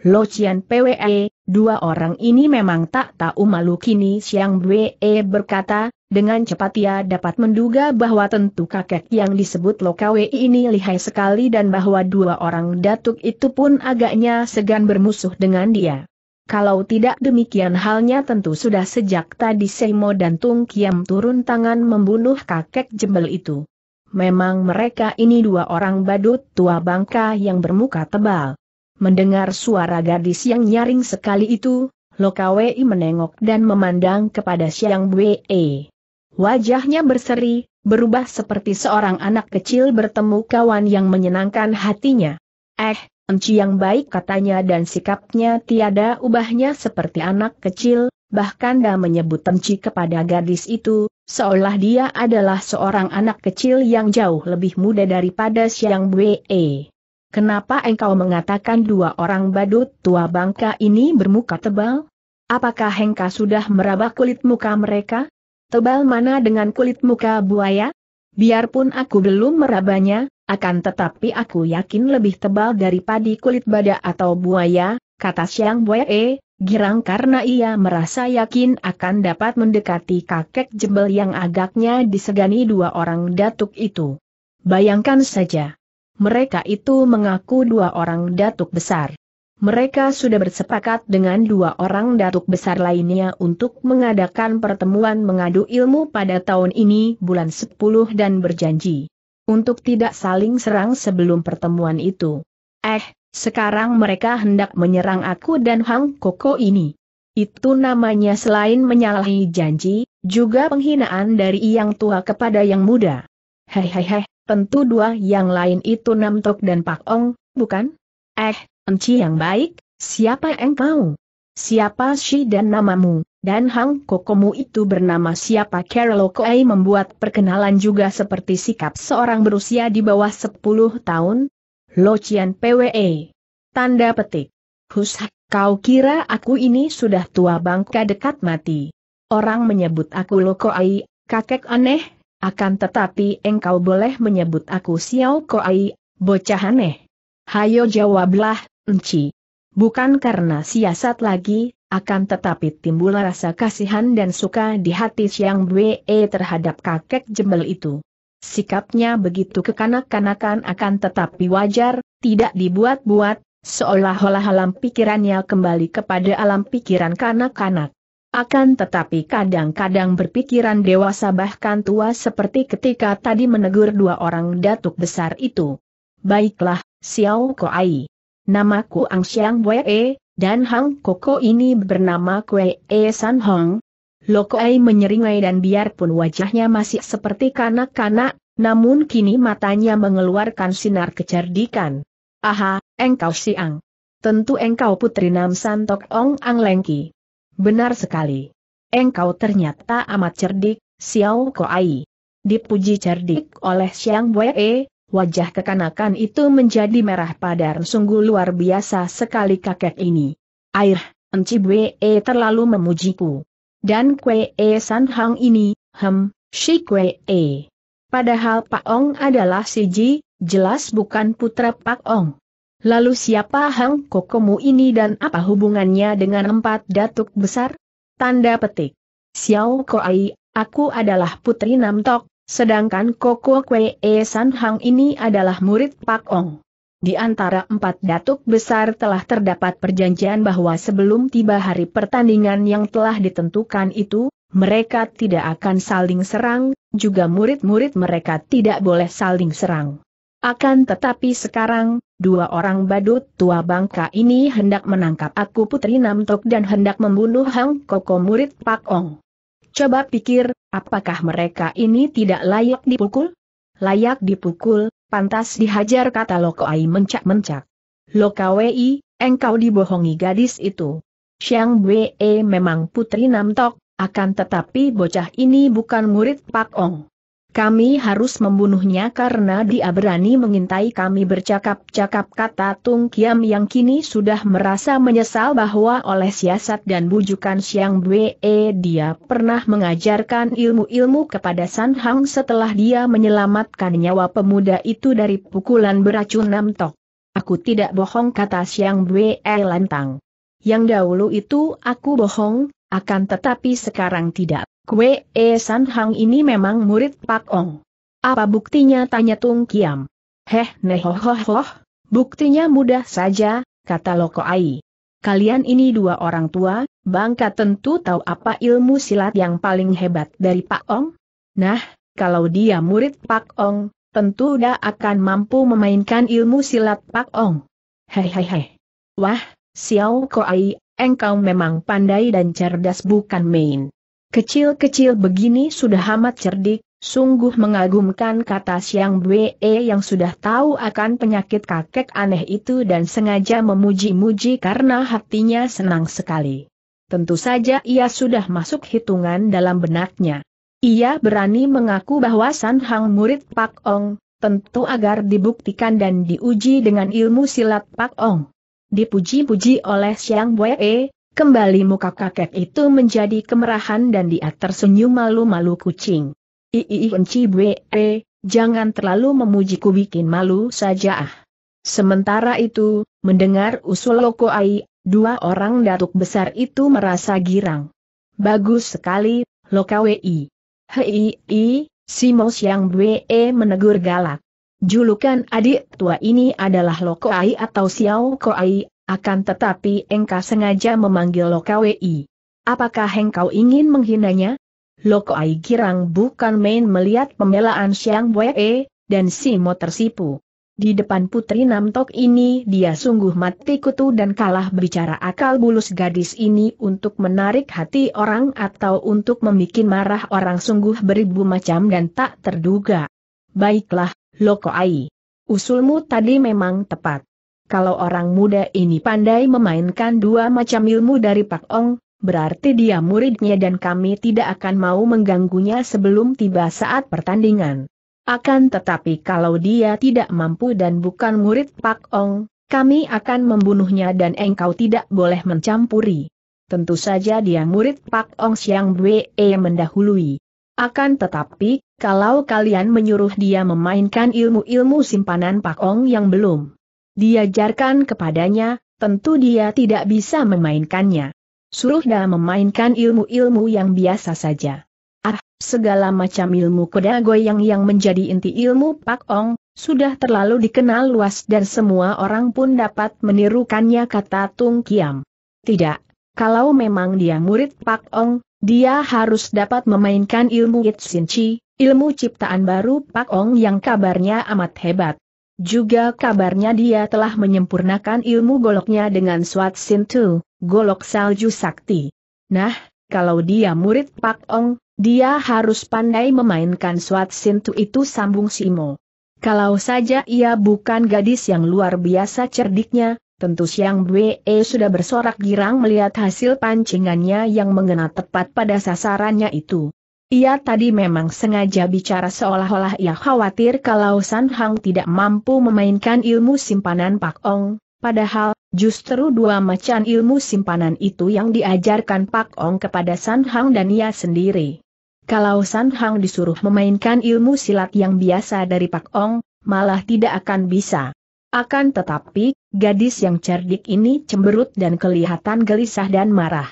Lo Cian PWE, dua orang ini memang tak tahu malu kini Siang Bwe berkata, dengan cepat ia dapat menduga bahwa tentu kakek yang disebut Lokawe ini lihai sekali dan bahwa dua orang datuk itu pun agaknya segan bermusuh dengan dia. Kalau tidak demikian halnya tentu sudah sejak tadi Seimo dan Tung Kiam turun tangan membunuh kakek jembel itu. Memang mereka ini dua orang badut tua bangka yang bermuka tebal. Mendengar suara gadis yang nyaring sekali itu, Lokawei menengok dan memandang kepada Siang Wei. Wajahnya berseri, berubah seperti seorang anak kecil bertemu kawan yang menyenangkan hatinya. Eh, enci yang baik katanya dan sikapnya tiada ubahnya seperti anak kecil, bahkan dah menyebut enci kepada gadis itu, Seolah dia adalah seorang anak kecil yang jauh lebih muda daripada Siang Wei. Kenapa engkau mengatakan dua orang badut tua bangka ini bermuka tebal? Apakah Hengka sudah meraba kulit muka mereka? Tebal mana dengan kulit muka buaya? Biarpun aku belum merabanya, akan tetapi aku yakin lebih tebal daripada kulit badak atau buaya, kata Siang Wei, girang karena ia merasa yakin akan dapat mendekati kakek jebel yang agaknya disegani dua orang datuk itu. Bayangkan saja. Mereka itu mengaku dua orang datuk besar. Mereka sudah bersepakat dengan dua orang datuk besar lainnya untuk mengadakan pertemuan mengadu ilmu pada tahun ini bulan 10 dan berjanji untuk tidak saling serang sebelum pertemuan itu. Eh, sekarang mereka hendak menyerang aku dan Hang Koko ini. Itu namanya selain menyalahi janji, juga penghinaan dari yang tua kepada yang muda. Hehehe, tentu dua yang lain itu Nam dan Pak Ong, bukan? Eh, enci yang baik, siapa engkau? Siapa si dan namamu? Dan Hang Kokomu itu bernama siapa Carol Koei membuat perkenalan juga seperti sikap seorang berusia di bawah 10 tahun, Locian PWE. Tanda petik. Hus, kau kira aku ini sudah tua bangka dekat mati. Orang menyebut aku Lokoai, kakek aneh, akan tetapi engkau boleh menyebut aku Xiao Koai, bocah aneh. Hayo jawablah, Enci. Bukan karena siasat lagi, akan tetapi timbul rasa kasihan dan suka di hati siang Bwe terhadap kakek jembel itu. Sikapnya begitu kekanak-kanakan akan tetapi wajar, tidak dibuat-buat, seolah-olah alam pikirannya kembali kepada alam pikiran kanak-kanak. Akan tetapi kadang-kadang berpikiran dewasa bahkan tua seperti ketika tadi menegur dua orang datuk besar itu. Baiklah, Xiao Ai. Namaku Ang Xiang Wei, dan Hang Koko ini bernama Kuei San Hong, Lokoai menyeringai dan biarpun wajahnya masih seperti kanak-kanak, namun kini matanya mengeluarkan sinar kecerdikan. Aha, engkau siang. Tentu engkau putri Nam Santok Ong Ang Lengki. Benar sekali. Engkau ternyata amat cerdik, Xiao Koai. Dipuji cerdik oleh Xiang Wei, wajah kekanakan itu menjadi merah padar sungguh luar biasa sekali kakek ini. Air, Enci Wei terlalu memujiku. Dan Kwe E San Hang ini, hem, si Kwe E. Padahal Pak Ong adalah si Ji, jelas bukan putra Pak Ong. Lalu siapa Hang Kokomu ini dan apa hubungannya dengan empat datuk besar? Tanda petik. Xiao Koai, aku adalah putri Nam Tok, sedangkan Koko Kwe E San Hang ini adalah murid Pak Ong di antara empat datuk besar telah terdapat perjanjian bahwa sebelum tiba hari pertandingan yang telah ditentukan itu, mereka tidak akan saling serang, juga murid-murid mereka tidak boleh saling serang. Akan tetapi sekarang, dua orang badut tua bangka ini hendak menangkap aku Putri Namtok dan hendak membunuh Hang Koko murid Pak Ong. Coba pikir, apakah mereka ini tidak layak dipukul? Layak dipukul, Pantas dihajar kata Lokoai mencak-mencak. Lokawei, engkau dibohongi gadis itu. Xiang Wei memang putri Namtok, akan tetapi bocah ini bukan murid Pak Ong. Kami harus membunuhnya karena dia berani mengintai kami bercakap-cakap kata Tung Kiam yang kini sudah merasa menyesal bahwa oleh siasat dan bujukan Siang Bwe eh, dia pernah mengajarkan ilmu-ilmu kepada San Hang setelah dia menyelamatkan nyawa pemuda itu dari pukulan beracun Nam Tok. Aku tidak bohong kata Siang Bwe eh, lantang. Yang dahulu itu aku bohong, akan tetapi sekarang tidak. Kwe, E San Hang ini memang murid Pak Ong. Apa buktinya tanya Tung Kiam. Heh nehohohoh, buktinya mudah saja, kata Loko Ai. Kalian ini dua orang tua, bangka tentu tahu apa ilmu silat yang paling hebat dari Pak Ong? Nah, kalau dia murid Pak Ong, tentu dia akan mampu memainkan ilmu silat Pak Ong. Hehehe. Wah, Xiao Ko Ai, engkau memang pandai dan cerdas bukan main. Kecil-kecil begini sudah amat cerdik, sungguh mengagumkan kata Siang Bwe yang sudah tahu akan penyakit kakek aneh itu dan sengaja memuji-muji karena hatinya senang sekali. Tentu saja ia sudah masuk hitungan dalam benaknya. Ia berani mengaku bahwa San Hang murid Pak Ong, tentu agar dibuktikan dan diuji dengan ilmu silat Pak Ong. Dipuji-puji oleh Siang Bwe, Kembali muka kakek itu menjadi kemerahan dan dia tersenyum malu-malu kucing. Ii enci bwe, jangan terlalu memujiku bikin malu saja ah. Sementara itu, mendengar usul Loko Ai, dua orang datuk besar itu merasa girang. Bagus sekali, loka wei. Hei, i, si Mos Yang Bwe e, menegur galak. Julukan adik tua ini adalah Loko Ai atau Xiao Ko Ai, akan tetapi engkau sengaja memanggil Lokawi. Apakah engkau ingin menghinanya? Lokai girang bukan main melihat pembelaan Siang Wei, dan Simo tersipu. Di depan putri Namtok ini dia sungguh mati kutu dan kalah bicara akal bulus gadis ini untuk menarik hati orang atau untuk membuat marah orang sungguh beribu macam dan tak terduga. Baiklah, Lokoai. Usulmu tadi memang tepat. Kalau orang muda ini pandai memainkan dua macam ilmu dari Pak Ong, berarti dia muridnya dan kami tidak akan mau mengganggunya sebelum tiba saat pertandingan. Akan tetapi kalau dia tidak mampu dan bukan murid Pak Ong, kami akan membunuhnya dan engkau tidak boleh mencampuri. Tentu saja dia murid Pak Ong Siang Bwe e mendahului. Akan tetapi, kalau kalian menyuruh dia memainkan ilmu-ilmu simpanan Pak Ong yang belum diajarkan kepadanya, tentu dia tidak bisa memainkannya. Suruh dia memainkan ilmu-ilmu yang biasa saja. Ah, segala macam ilmu kuda goyang yang menjadi inti ilmu Pak Ong, sudah terlalu dikenal luas dan semua orang pun dapat menirukannya kata Tung Kiam. Tidak, kalau memang dia murid Pak Ong, dia harus dapat memainkan ilmu Chi, ilmu ciptaan baru Pak Ong yang kabarnya amat hebat. Juga kabarnya dia telah menyempurnakan ilmu goloknya dengan Swat Sintu, golok salju sakti. Nah, kalau dia murid Pak Ong, dia harus pandai memainkan Swat Sintu itu sambung Simo. Kalau saja ia bukan gadis yang luar biasa cerdiknya, tentu Siang Bwe e sudah bersorak girang melihat hasil pancingannya yang mengena tepat pada sasarannya itu. Ia tadi memang sengaja bicara seolah-olah ia khawatir kalau San Hang tidak mampu memainkan ilmu simpanan Pak Ong, padahal, justru dua macam ilmu simpanan itu yang diajarkan Pak Ong kepada San Hang dan ia sendiri. Kalau San Hang disuruh memainkan ilmu silat yang biasa dari Pak Ong, malah tidak akan bisa. Akan tetapi, gadis yang cerdik ini cemberut dan kelihatan gelisah dan marah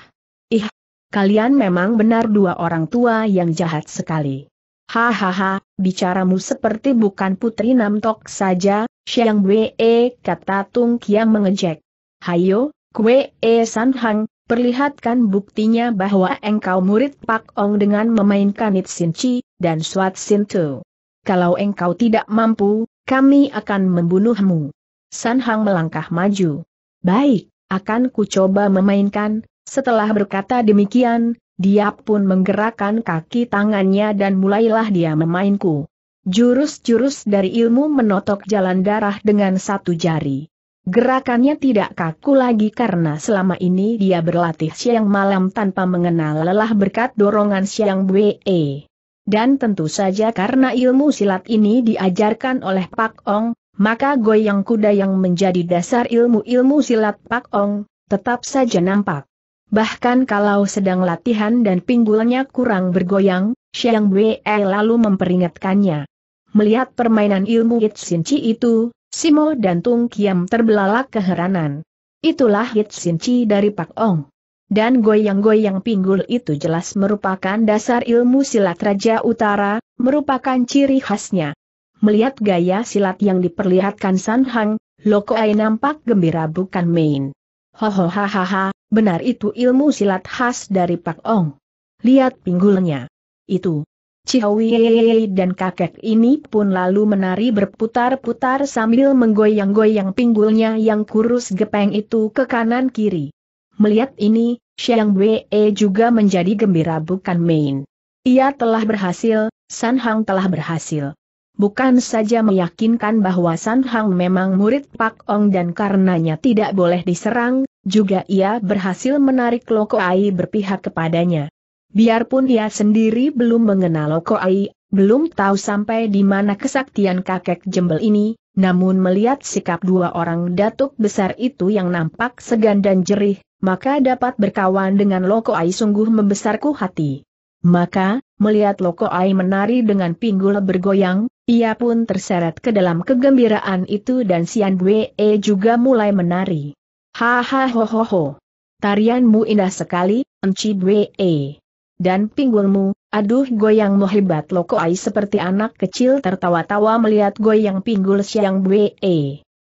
kalian memang benar dua orang tua yang jahat sekali. Hahaha, bicaramu seperti bukan putri Namtok saja, Siang Wee, kata Tung Kiang mengejek. Hayo, Kwe E San Hang, perlihatkan buktinya bahwa engkau murid Pak Ong dengan memainkan It Sin Chi, dan Swat Sin Tu. Kalau engkau tidak mampu, kami akan membunuhmu. San Hang melangkah maju. Baik, akan ku coba memainkan, setelah berkata demikian, dia pun menggerakkan kaki tangannya dan mulailah dia memainku. Jurus-jurus dari ilmu menotok jalan darah dengan satu jari. Gerakannya tidak kaku lagi karena selama ini dia berlatih siang malam tanpa mengenal lelah berkat dorongan siang Bwe. Dan tentu saja karena ilmu silat ini diajarkan oleh Pak Ong, maka goyang kuda yang menjadi dasar ilmu-ilmu silat Pak Ong, tetap saja nampak. Bahkan kalau sedang latihan dan pinggulnya kurang bergoyang, Xiang Wei lalu memperingatkannya. Melihat permainan ilmu Hitsinci itu, Simo dan Tung Kiam terbelalak keheranan. Itulah Hitsinci dari Pak Ong. Dan goyang-goyang pinggul itu jelas merupakan dasar ilmu silat Raja Utara, merupakan ciri khasnya. Melihat gaya silat yang diperlihatkan San Hang, Ai nampak gembira bukan main. Hohohahaha, Benar itu ilmu silat khas dari Pak Ong. Lihat pinggulnya. Itu. Cihowiei dan kakek ini pun lalu menari berputar-putar sambil menggoyang-goyang pinggulnya yang kurus gepeng itu ke kanan-kiri. Melihat ini, Xiang Wei juga menjadi gembira bukan main. Ia telah berhasil, San Hang telah berhasil. Bukan saja meyakinkan bahwa San Hang memang murid Pak Ong dan karenanya tidak boleh diserang, juga ia berhasil menarik Loko Ai berpihak kepadanya. Biarpun ia sendiri belum mengenal Loko Ai, belum tahu sampai di mana kesaktian kakek jembel ini, namun melihat sikap dua orang datuk besar itu yang nampak segan dan jerih, maka dapat berkawan dengan Loko Ai sungguh membesarku hati. Maka, melihat Loko Ai menari dengan pinggul bergoyang, ia pun terseret ke dalam kegembiraan itu dan Sian Bue juga mulai menari. Hahaha. Tarianmu indah sekali, Enci Bwe. Dan pinggulmu, aduh goyangmu hebat lokoai seperti anak kecil tertawa-tawa melihat goyang pinggul siang Bwe.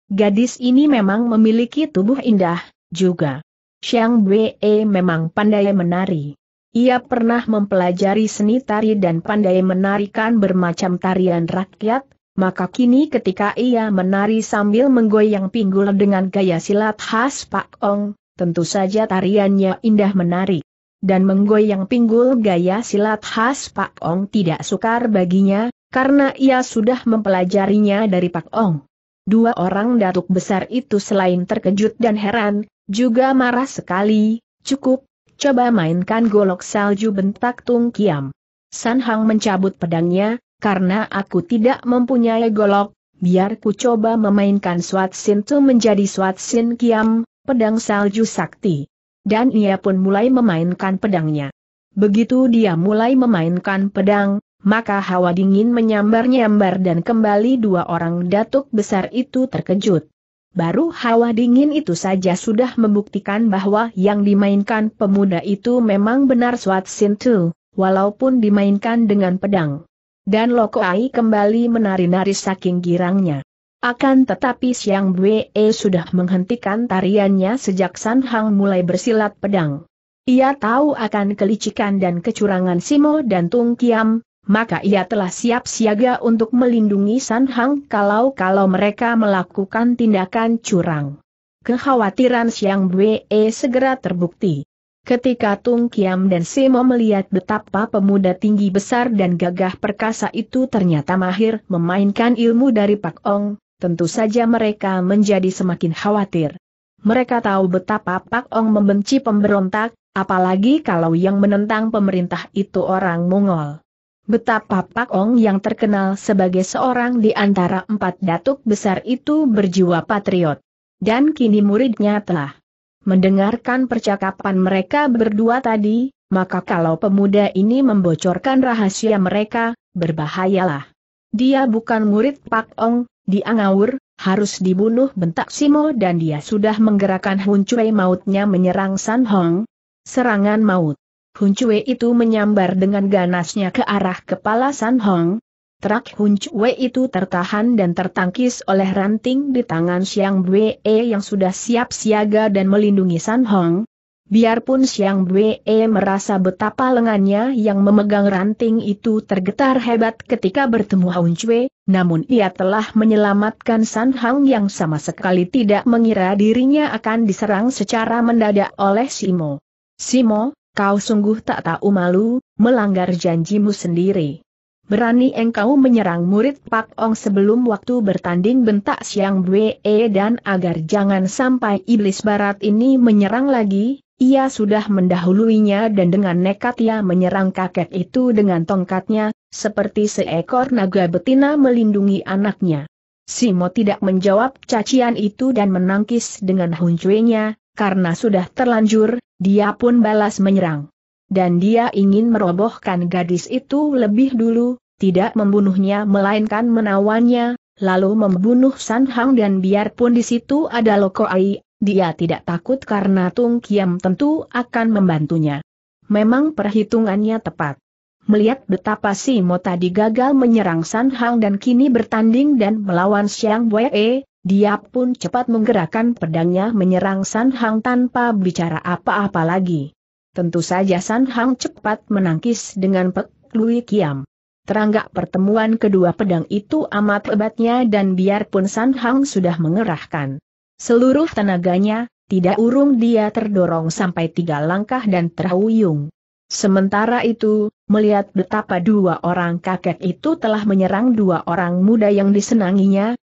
Gadis ini memang memiliki tubuh indah, juga. Siang Bwe memang pandai menari. Ia pernah mempelajari seni tari dan pandai menarikan bermacam tarian rakyat, maka kini ketika ia menari sambil menggoyang pinggul dengan gaya silat khas Pak Ong, tentu saja tariannya indah menari. Dan menggoyang pinggul gaya silat khas Pak Ong tidak sukar baginya, karena ia sudah mempelajarinya dari Pak Ong. Dua orang datuk besar itu selain terkejut dan heran, juga marah sekali, cukup, coba mainkan golok salju bentak Tung Kiam. San Hang mencabut pedangnya, karena aku tidak mempunyai golok, biar ku coba memainkan Swat Tu menjadi Swat Sin Kiam, pedang salju sakti. Dan ia pun mulai memainkan pedangnya. Begitu dia mulai memainkan pedang, maka hawa dingin menyambar-nyambar dan kembali dua orang datuk besar itu terkejut. Baru hawa dingin itu saja sudah membuktikan bahwa yang dimainkan pemuda itu memang benar Swat Tu, walaupun dimainkan dengan pedang. Dan Ai kembali menari-nari saking girangnya. Akan tetapi Siang Bwe sudah menghentikan tariannya sejak San Hang mulai bersilat pedang. Ia tahu akan kelicikan dan kecurangan Simo dan Tung Kiam, maka ia telah siap siaga untuk melindungi San Hang kalau-kalau mereka melakukan tindakan curang. Kekhawatiran Siang Bwe segera terbukti. Ketika Tung Kiam dan Simo melihat betapa pemuda tinggi besar dan gagah perkasa itu ternyata mahir memainkan ilmu dari Pak Ong, tentu saja mereka menjadi semakin khawatir. Mereka tahu betapa Pak Ong membenci pemberontak, apalagi kalau yang menentang pemerintah itu orang Mongol. Betapa Pak Ong yang terkenal sebagai seorang di antara empat datuk besar itu berjiwa patriot. Dan kini muridnya telah mendengarkan percakapan mereka berdua tadi, maka kalau pemuda ini membocorkan rahasia mereka, berbahayalah. Dia bukan murid Pak Ong, dia ngawur, harus dibunuh bentak Simo dan dia sudah menggerakkan Hun Cui mautnya menyerang San Hong. Serangan maut. Hun Cui itu menyambar dengan ganasnya ke arah kepala San Hong, Terak Hun Chue itu tertahan dan tertangkis oleh ranting di tangan Xiang Bwe yang sudah siap siaga dan melindungi San Hong. Biarpun Xiang Bwe merasa betapa lengannya yang memegang ranting itu tergetar hebat ketika bertemu Hun Chue, namun ia telah menyelamatkan San Hong yang sama sekali tidak mengira dirinya akan diserang secara mendadak oleh Simo. Simo, kau sungguh tak tahu malu, melanggar janjimu sendiri berani engkau menyerang murid Pak Ong sebelum waktu bertanding bentak Siang Bwe dan agar jangan sampai iblis barat ini menyerang lagi, ia sudah mendahuluinya dan dengan nekat ia menyerang kakek itu dengan tongkatnya, seperti seekor naga betina melindungi anaknya. Simo tidak menjawab cacian itu dan menangkis dengan huncuenya, karena sudah terlanjur, dia pun balas menyerang. Dan dia ingin merobohkan gadis itu lebih dulu, tidak membunuhnya melainkan menawannya, lalu membunuh San Hang dan biarpun di situ ada Loko Ai, dia tidak takut karena Tung Kiam tentu akan membantunya. Memang perhitungannya tepat. Melihat betapa si Mo tadi gagal menyerang San Hang dan kini bertanding dan melawan Xiang Wei, dia pun cepat menggerakkan pedangnya menyerang San Hang tanpa bicara apa-apa lagi. Tentu saja San Hang cepat menangkis dengan Pek Lui Kiam. Teranggak pertemuan kedua pedang itu amat hebatnya dan biarpun San Hang sudah mengerahkan seluruh tenaganya, tidak urung dia terdorong sampai tiga langkah dan terhuyung. Sementara itu, melihat betapa dua orang kakek itu telah menyerang dua orang muda yang disenanginya,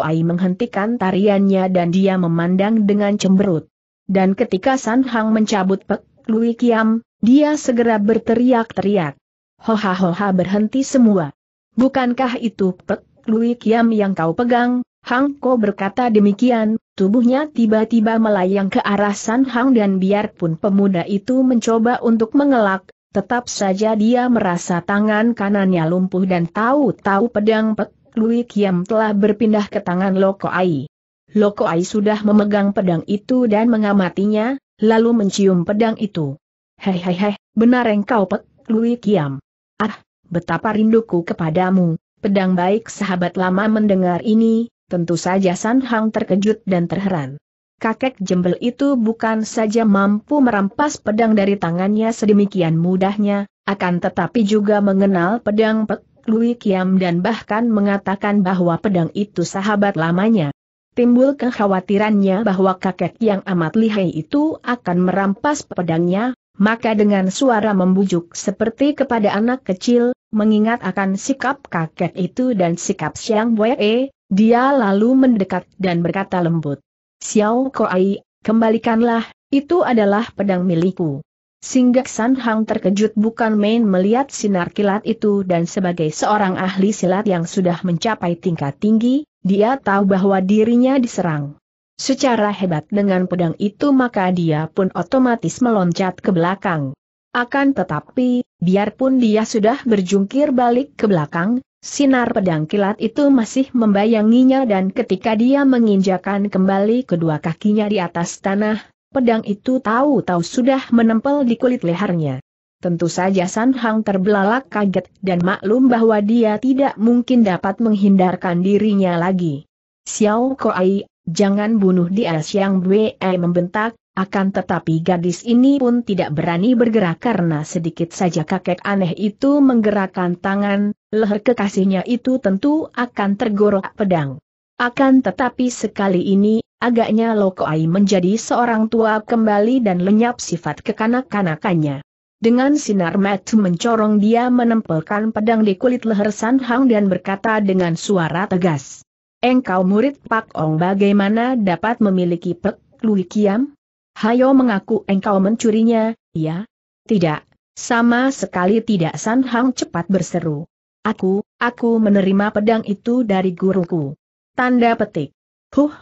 Ai menghentikan tariannya dan dia memandang dengan cemberut. Dan ketika San Hang mencabut pek Lui Kiam, dia segera berteriak-teriak. Hoha-hoha berhenti semua. Bukankah itu Pek Lui Kiam yang kau pegang? Hang Ko berkata demikian, tubuhnya tiba-tiba melayang ke arah San Hang dan biarpun pemuda itu mencoba untuk mengelak, tetap saja dia merasa tangan kanannya lumpuh dan tahu-tahu pedang Pek Lui Kiam telah berpindah ke tangan Loko Ai. Loko Ai sudah memegang pedang itu dan mengamatinya, lalu mencium pedang itu. Hei hei hei, benar engkau Pek Lui Kiam. Ah, betapa rinduku kepadamu, pedang baik sahabat lama mendengar ini, tentu saja San Hang terkejut dan terheran. Kakek jembel itu bukan saja mampu merampas pedang dari tangannya sedemikian mudahnya, akan tetapi juga mengenal pedang Pek Lui Kiam dan bahkan mengatakan bahwa pedang itu sahabat lamanya timbul kekhawatirannya bahwa kakek yang amat lihai itu akan merampas pedangnya, maka dengan suara membujuk seperti kepada anak kecil, mengingat akan sikap kakek itu dan sikap siang Wei, dia lalu mendekat dan berkata lembut. Xiao Koai, kembalikanlah, itu adalah pedang milikku. Singgah San Hang terkejut bukan main melihat sinar kilat itu dan sebagai seorang ahli silat yang sudah mencapai tingkat tinggi, dia tahu bahwa dirinya diserang. Secara hebat dengan pedang itu maka dia pun otomatis meloncat ke belakang. Akan tetapi, biarpun dia sudah berjungkir balik ke belakang, sinar pedang kilat itu masih membayanginya dan ketika dia menginjakan kembali kedua kakinya di atas tanah, pedang itu tahu-tahu sudah menempel di kulit lehernya. Tentu saja San Hang terbelalak kaget dan maklum bahwa dia tidak mungkin dapat menghindarkan dirinya lagi. Xiao Koai, jangan bunuh dia Xiang Wei membentak, akan tetapi gadis ini pun tidak berani bergerak karena sedikit saja kakek aneh itu menggerakkan tangan, leher kekasihnya itu tentu akan tergorok pedang. Akan tetapi sekali ini, agaknya Lokoai menjadi seorang tua kembali dan lenyap sifat kekanak-kanakannya. Dengan sinar mata mencorong dia menempelkan pedang di kulit leher San Hang dan berkata dengan suara tegas. Engkau murid Pak Ong bagaimana dapat memiliki Pek Lui Kiam? Hayo mengaku engkau mencurinya, ya? Tidak, sama sekali tidak San Hang cepat berseru. Aku, aku menerima pedang itu dari guruku. Tanda petik. Huh,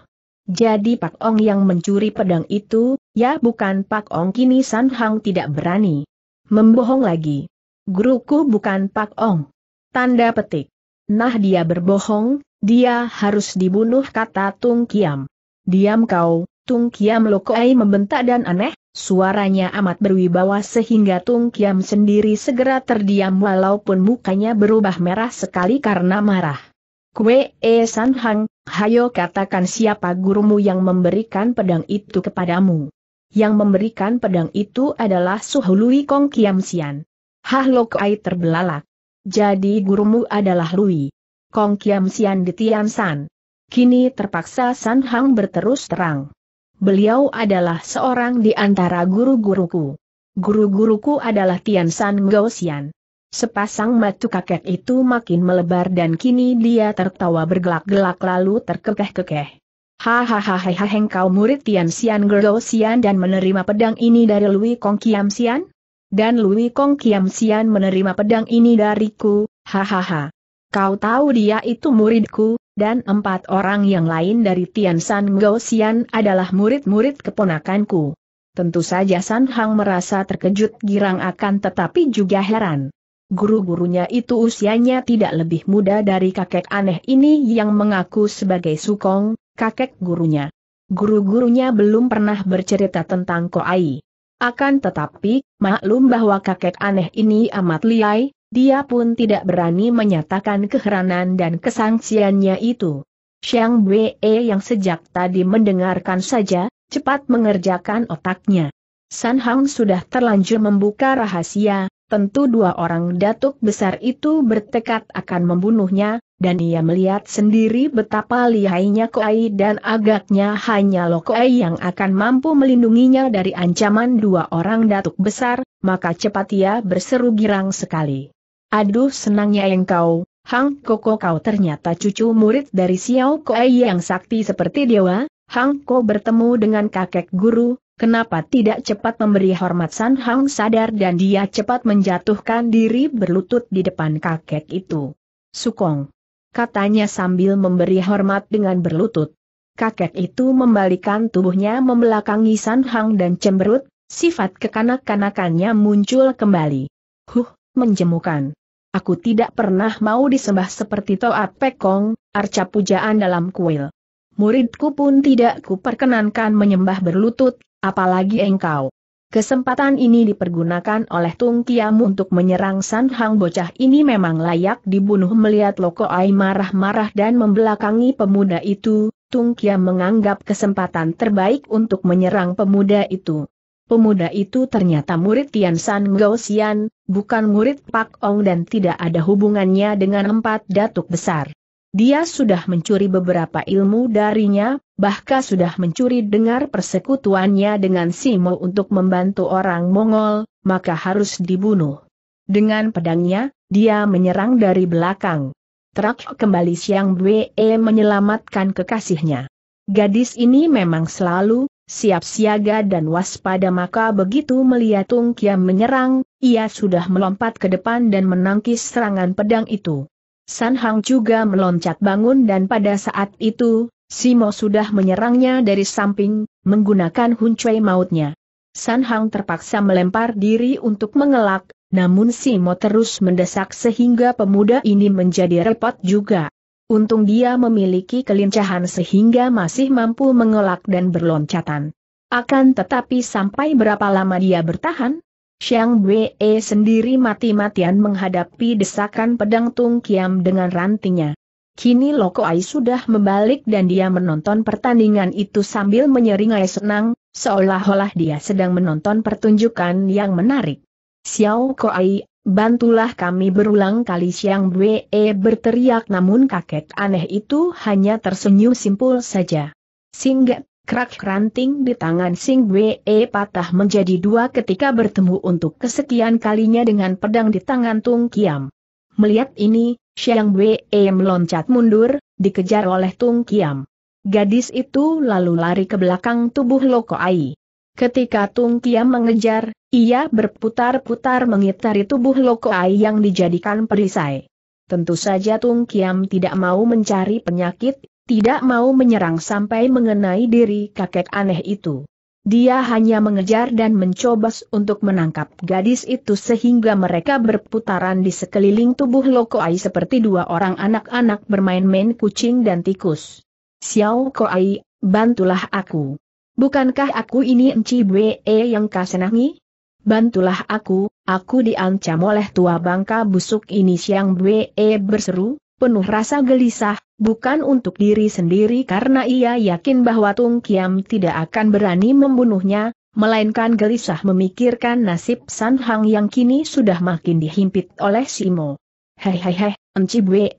jadi Pak Ong yang mencuri pedang itu, ya bukan Pak Ong kini San Hang tidak berani. Membohong lagi. Guruku bukan Pak Ong. Tanda petik. Nah dia berbohong, dia harus dibunuh kata Tung Kiam. Diam kau, Tung Kiam Lokoai membentak dan aneh, suaranya amat berwibawa sehingga Tung Kiam sendiri segera terdiam walaupun mukanya berubah merah sekali karena marah. Kue E San Hang, hayo katakan siapa gurumu yang memberikan pedang itu kepadamu yang memberikan pedang itu adalah Suhului Kong Kiam Sian. Hah Lokai terbelalak. Jadi gurumu adalah Lui. Kong Kiam Sian di Tian San. Kini terpaksa San Hang berterus terang. Beliau adalah seorang di antara guru-guruku. Guru-guruku adalah Tian San Gao Sian. Sepasang mata kakek itu makin melebar dan kini dia tertawa bergelak-gelak lalu terkekeh-kekeh. Hahaha engkau murid Tian Xian Gerdo Xian dan menerima pedang ini dari Lui Kong Kiam Xian? Dan Lui Kong Kiam Xian menerima pedang ini dariku, hahaha. Kau tahu dia itu muridku, dan empat orang yang lain dari Tian San Go Xian adalah murid-murid keponakanku. Tentu saja San Hang merasa terkejut girang akan tetapi juga heran. Guru-gurunya itu usianya tidak lebih muda dari kakek aneh ini yang mengaku sebagai sukong, kakek gurunya. Guru-gurunya belum pernah bercerita tentang Koai. Akan tetapi, maklum bahwa kakek aneh ini amat liai, dia pun tidak berani menyatakan keheranan dan kesangsiannya itu. Xiang Wei yang sejak tadi mendengarkan saja, cepat mengerjakan otaknya. San Hang sudah terlanjur membuka rahasia, tentu dua orang datuk besar itu bertekad akan membunuhnya, dan ia melihat sendiri betapa lihainya Koai dan agaknya hanya Lokoai yang akan mampu melindunginya dari ancaman dua orang datuk besar, maka cepat ia berseru girang sekali. Aduh senangnya engkau, Hang Koko kau ternyata cucu murid dari Xiao Koai yang sakti seperti dewa, Hang Ko bertemu dengan kakek guru, Kenapa tidak cepat memberi hormat San Hang sadar dan dia cepat menjatuhkan diri berlutut di depan kakek itu. Sukong katanya sambil memberi hormat dengan berlutut. Kakek itu membalikan tubuhnya membelakangi Sanhang dan cemberut, sifat kekanak-kanakannya muncul kembali. Huh, menjemukan. Aku tidak pernah mau disembah seperti Toa Pekong, arca pujaan dalam kuil. Muridku pun tidak kuperkenankan menyembah berlutut, apalagi engkau. Kesempatan ini dipergunakan oleh Tung Kiam untuk menyerang San Hang bocah ini memang layak dibunuh melihat Loko Ai marah-marah dan membelakangi pemuda itu, Tung Kiam menganggap kesempatan terbaik untuk menyerang pemuda itu. Pemuda itu ternyata murid Tian San Ngo Xian, bukan murid Pak Ong dan tidak ada hubungannya dengan empat datuk besar. Dia sudah mencuri beberapa ilmu darinya, bahkan sudah mencuri dengar persekutuannya dengan Simo untuk membantu orang Mongol, maka harus dibunuh. Dengan pedangnya, dia menyerang dari belakang. Truk kembali Siang Bwe menyelamatkan kekasihnya. Gadis ini memang selalu siap siaga dan waspada maka begitu melihat Tung Kiam menyerang, ia sudah melompat ke depan dan menangkis serangan pedang itu. San Hang juga meloncat bangun dan pada saat itu, Simo sudah menyerangnya dari samping, menggunakan huncui mautnya. San Hang terpaksa melempar diri untuk mengelak, namun Simo terus mendesak sehingga pemuda ini menjadi repot juga. Untung dia memiliki kelincahan sehingga masih mampu mengelak dan berloncatan. Akan tetapi sampai berapa lama dia bertahan? Xiang Wei sendiri mati-matian menghadapi desakan pedang Tung Kiam dengan rantingnya. Kini Loko Ai sudah membalik dan dia menonton pertandingan itu sambil menyeringai senang, seolah-olah dia sedang menonton pertunjukan yang menarik. Xiao Ko Ai, bantulah kami berulang kali Xiang Wei berteriak namun kakek aneh itu hanya tersenyum simpul saja. Singgah Krak ranting di tangan Sing Wee patah menjadi dua ketika bertemu untuk kesekian kalinya dengan pedang di tangan Tung Kiam. Melihat ini, Xiang Wee meloncat mundur, dikejar oleh Tung Kiam. Gadis itu lalu lari ke belakang tubuh Loko Ai. Ketika Tung Kiam mengejar, ia berputar-putar mengitari tubuh Loko Ai yang dijadikan perisai. Tentu saja Tung Kiam tidak mau mencari penyakit, tidak mau menyerang sampai mengenai diri kakek aneh itu. Dia hanya mengejar dan mencoba untuk menangkap gadis itu sehingga mereka berputaran di sekeliling tubuh Lokoai seperti dua orang anak-anak bermain-main kucing dan tikus. Xiao Koai, bantulah aku. Bukankah aku ini Enci Bwe yang kasenangi? Bantulah aku, aku diancam oleh tua bangka busuk ini Siang Bwe berseru, penuh rasa gelisah, bukan untuk diri sendiri karena ia yakin bahwa Tung Kiam tidak akan berani membunuhnya, melainkan gelisah memikirkan nasib San Hang yang kini sudah makin dihimpit oleh Simo. hei, Enci Bwe,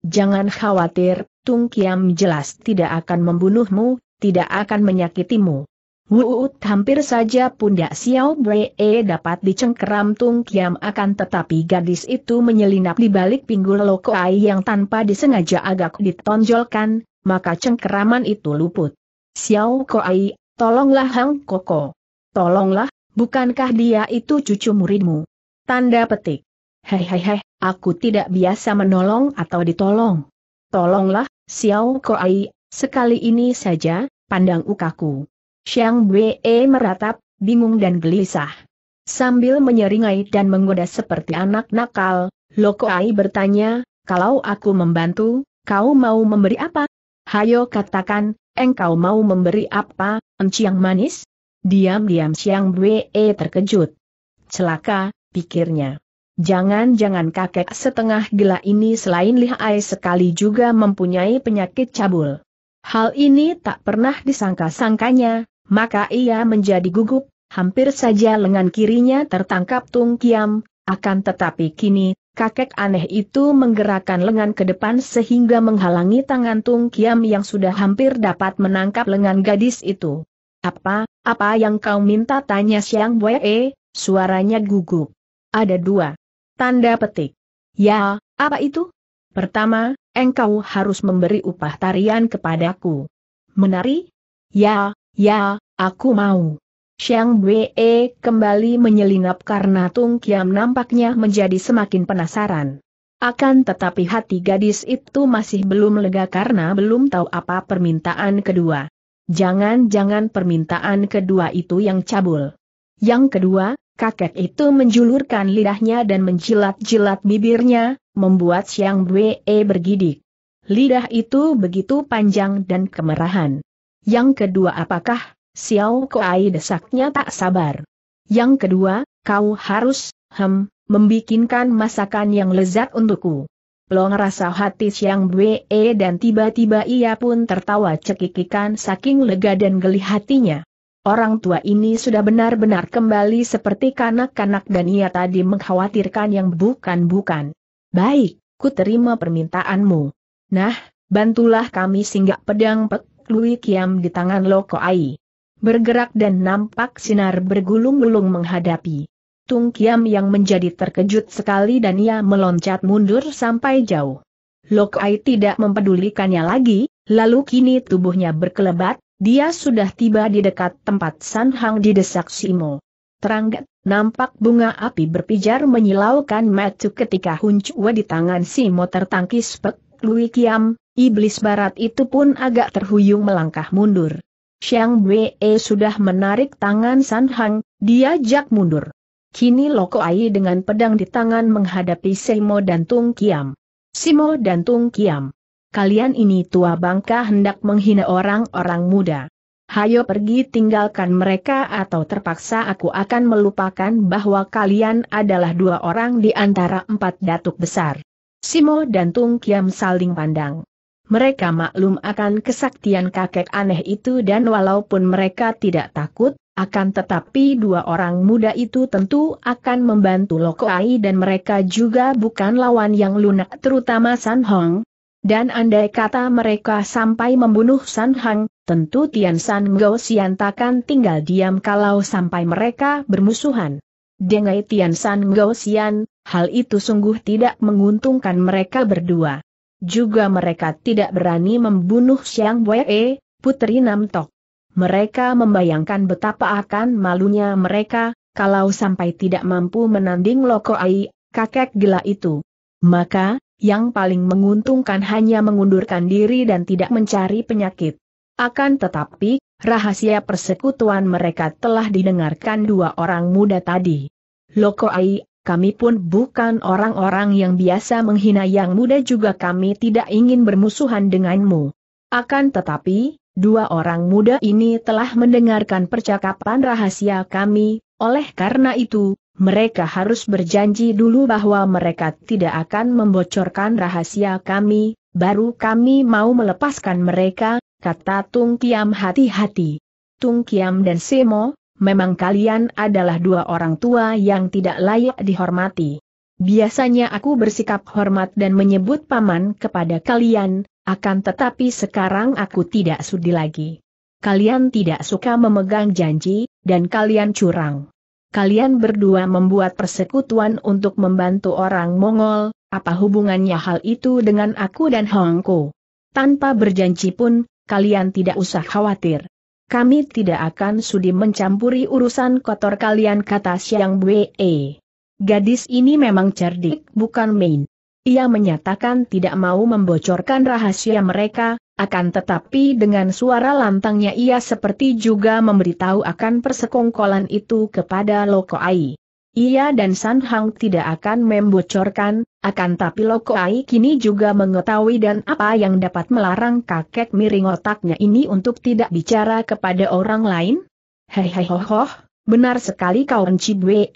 jangan khawatir, Tung Kiam jelas tidak akan membunuhmu, tidak akan menyakitimu. Wuut hampir saja pundak Xiao Bree e dapat dicengkeram Tung Kiam akan tetapi gadis itu menyelinap di balik pinggul Ai yang tanpa disengaja agak ditonjolkan, maka cengkeraman itu luput. Xiao Ai, tolonglah Hang Koko. Tolonglah, bukankah dia itu cucu muridmu? Tanda petik. Hei hei hei, aku tidak biasa menolong atau ditolong. Tolonglah, Xiao Ai, sekali ini saja, pandang ukaku. Xiang Bwe meratap, bingung dan gelisah. Sambil menyeringai dan menggoda seperti anak nakal, Loko Ai bertanya, kalau aku membantu, kau mau memberi apa? Hayo katakan, engkau mau memberi apa, enciang manis? Diam-diam Xiang Bwe terkejut. Celaka, pikirnya. Jangan-jangan kakek setengah gila ini selain lihai sekali juga mempunyai penyakit cabul. Hal ini tak pernah disangka-sangkanya, maka ia menjadi gugup, hampir saja lengan kirinya tertangkap Tung Kiam, akan tetapi kini, kakek aneh itu menggerakkan lengan ke depan sehingga menghalangi tangan Tung Kiam yang sudah hampir dapat menangkap lengan gadis itu. Apa, apa yang kau minta tanya Siang Wee, e, suaranya gugup. Ada dua. Tanda petik. Ya, apa itu? Pertama, engkau harus memberi upah tarian kepadaku. Menari? Ya, Ya, aku mau. Xiang Wei kembali menyelinap karena Tung Kiam nampaknya menjadi semakin penasaran. Akan tetapi hati gadis itu masih belum lega karena belum tahu apa permintaan kedua. Jangan-jangan permintaan kedua itu yang cabul. Yang kedua, kakek itu menjulurkan lidahnya dan menjilat-jilat bibirnya, membuat Xiang Wei bergidik. Lidah itu begitu panjang dan kemerahan. Yang kedua apakah, Xiao Kuai desaknya tak sabar. Yang kedua, kau harus, hem, membikinkan masakan yang lezat untukku. Lo ngerasa hati siang Bwe dan tiba-tiba ia pun tertawa cekikikan saking lega dan geli hatinya. Orang tua ini sudah benar-benar kembali seperti kanak-kanak dan ia tadi mengkhawatirkan yang bukan-bukan. Baik, ku terima permintaanmu. Nah, bantulah kami singgah pedang pek Lui Kiam di tangan Loko Ai. Bergerak dan nampak sinar bergulung-gulung menghadapi. Tung Kiam yang menjadi terkejut sekali dan ia meloncat mundur sampai jauh. Lok Ai tidak mempedulikannya lagi, lalu kini tubuhnya berkelebat, dia sudah tiba di dekat tempat San Hang di desak Simo. Terangkat, nampak bunga api berpijar menyilaukan matu ketika Hun Chua di tangan Simo tertangkis Pek Lui Kiam, Iblis barat itu pun agak terhuyung melangkah mundur. Xiang Wei sudah menarik tangan San Hang, diajak mundur. Kini Loko Ai dengan pedang di tangan menghadapi Simo dan Tung Kiam. Simo dan Tung Kiam. Kalian ini tua bangka hendak menghina orang-orang muda. Hayo pergi tinggalkan mereka atau terpaksa aku akan melupakan bahwa kalian adalah dua orang di antara empat datuk besar. Simo dan Tung Kiam saling pandang mereka maklum akan kesaktian kakek aneh itu dan walaupun mereka tidak takut, akan tetapi dua orang muda itu tentu akan membantu Lokoai dan mereka juga bukan lawan yang lunak terutama San Hong. Dan andai kata mereka sampai membunuh San Hong, tentu Tian San Ngo Sian takkan tinggal diam kalau sampai mereka bermusuhan. Dengai Tian San Ngo Sian, hal itu sungguh tidak menguntungkan mereka berdua. Juga mereka tidak berani membunuh Siang Wei, putri Namtok. Mereka membayangkan betapa akan malunya mereka, kalau sampai tidak mampu menanding Loko Ai, kakek gila itu. Maka, yang paling menguntungkan hanya mengundurkan diri dan tidak mencari penyakit. Akan tetapi, rahasia persekutuan mereka telah didengarkan dua orang muda tadi. Loko Ai, kami pun bukan orang-orang yang biasa menghina yang muda juga kami tidak ingin bermusuhan denganmu. Akan tetapi, dua orang muda ini telah mendengarkan percakapan rahasia kami, oleh karena itu, mereka harus berjanji dulu bahwa mereka tidak akan membocorkan rahasia kami, baru kami mau melepaskan mereka, kata Tung Kiam hati-hati. Tung Kiam dan Semo, memang kalian adalah dua orang tua yang tidak layak dihormati. Biasanya aku bersikap hormat dan menyebut paman kepada kalian, akan tetapi sekarang aku tidak sudi lagi. Kalian tidak suka memegang janji, dan kalian curang. Kalian berdua membuat persekutuan untuk membantu orang Mongol, apa hubungannya hal itu dengan aku dan Hongko? Tanpa berjanji pun, kalian tidak usah khawatir kami tidak akan sudi mencampuri urusan kotor kalian kata siang Bue. Gadis ini memang cerdik bukan main. Ia menyatakan tidak mau membocorkan rahasia mereka, akan tetapi dengan suara lantangnya ia seperti juga memberitahu akan persekongkolan itu kepada Loko Ai. Ia dan San Hang tidak akan membocorkan, akan tapi Loko Ai kini juga mengetahui dan apa yang dapat melarang kakek miring otaknya ini untuk tidak bicara kepada orang lain? Hei ho ho, benar sekali kawan Cibwe.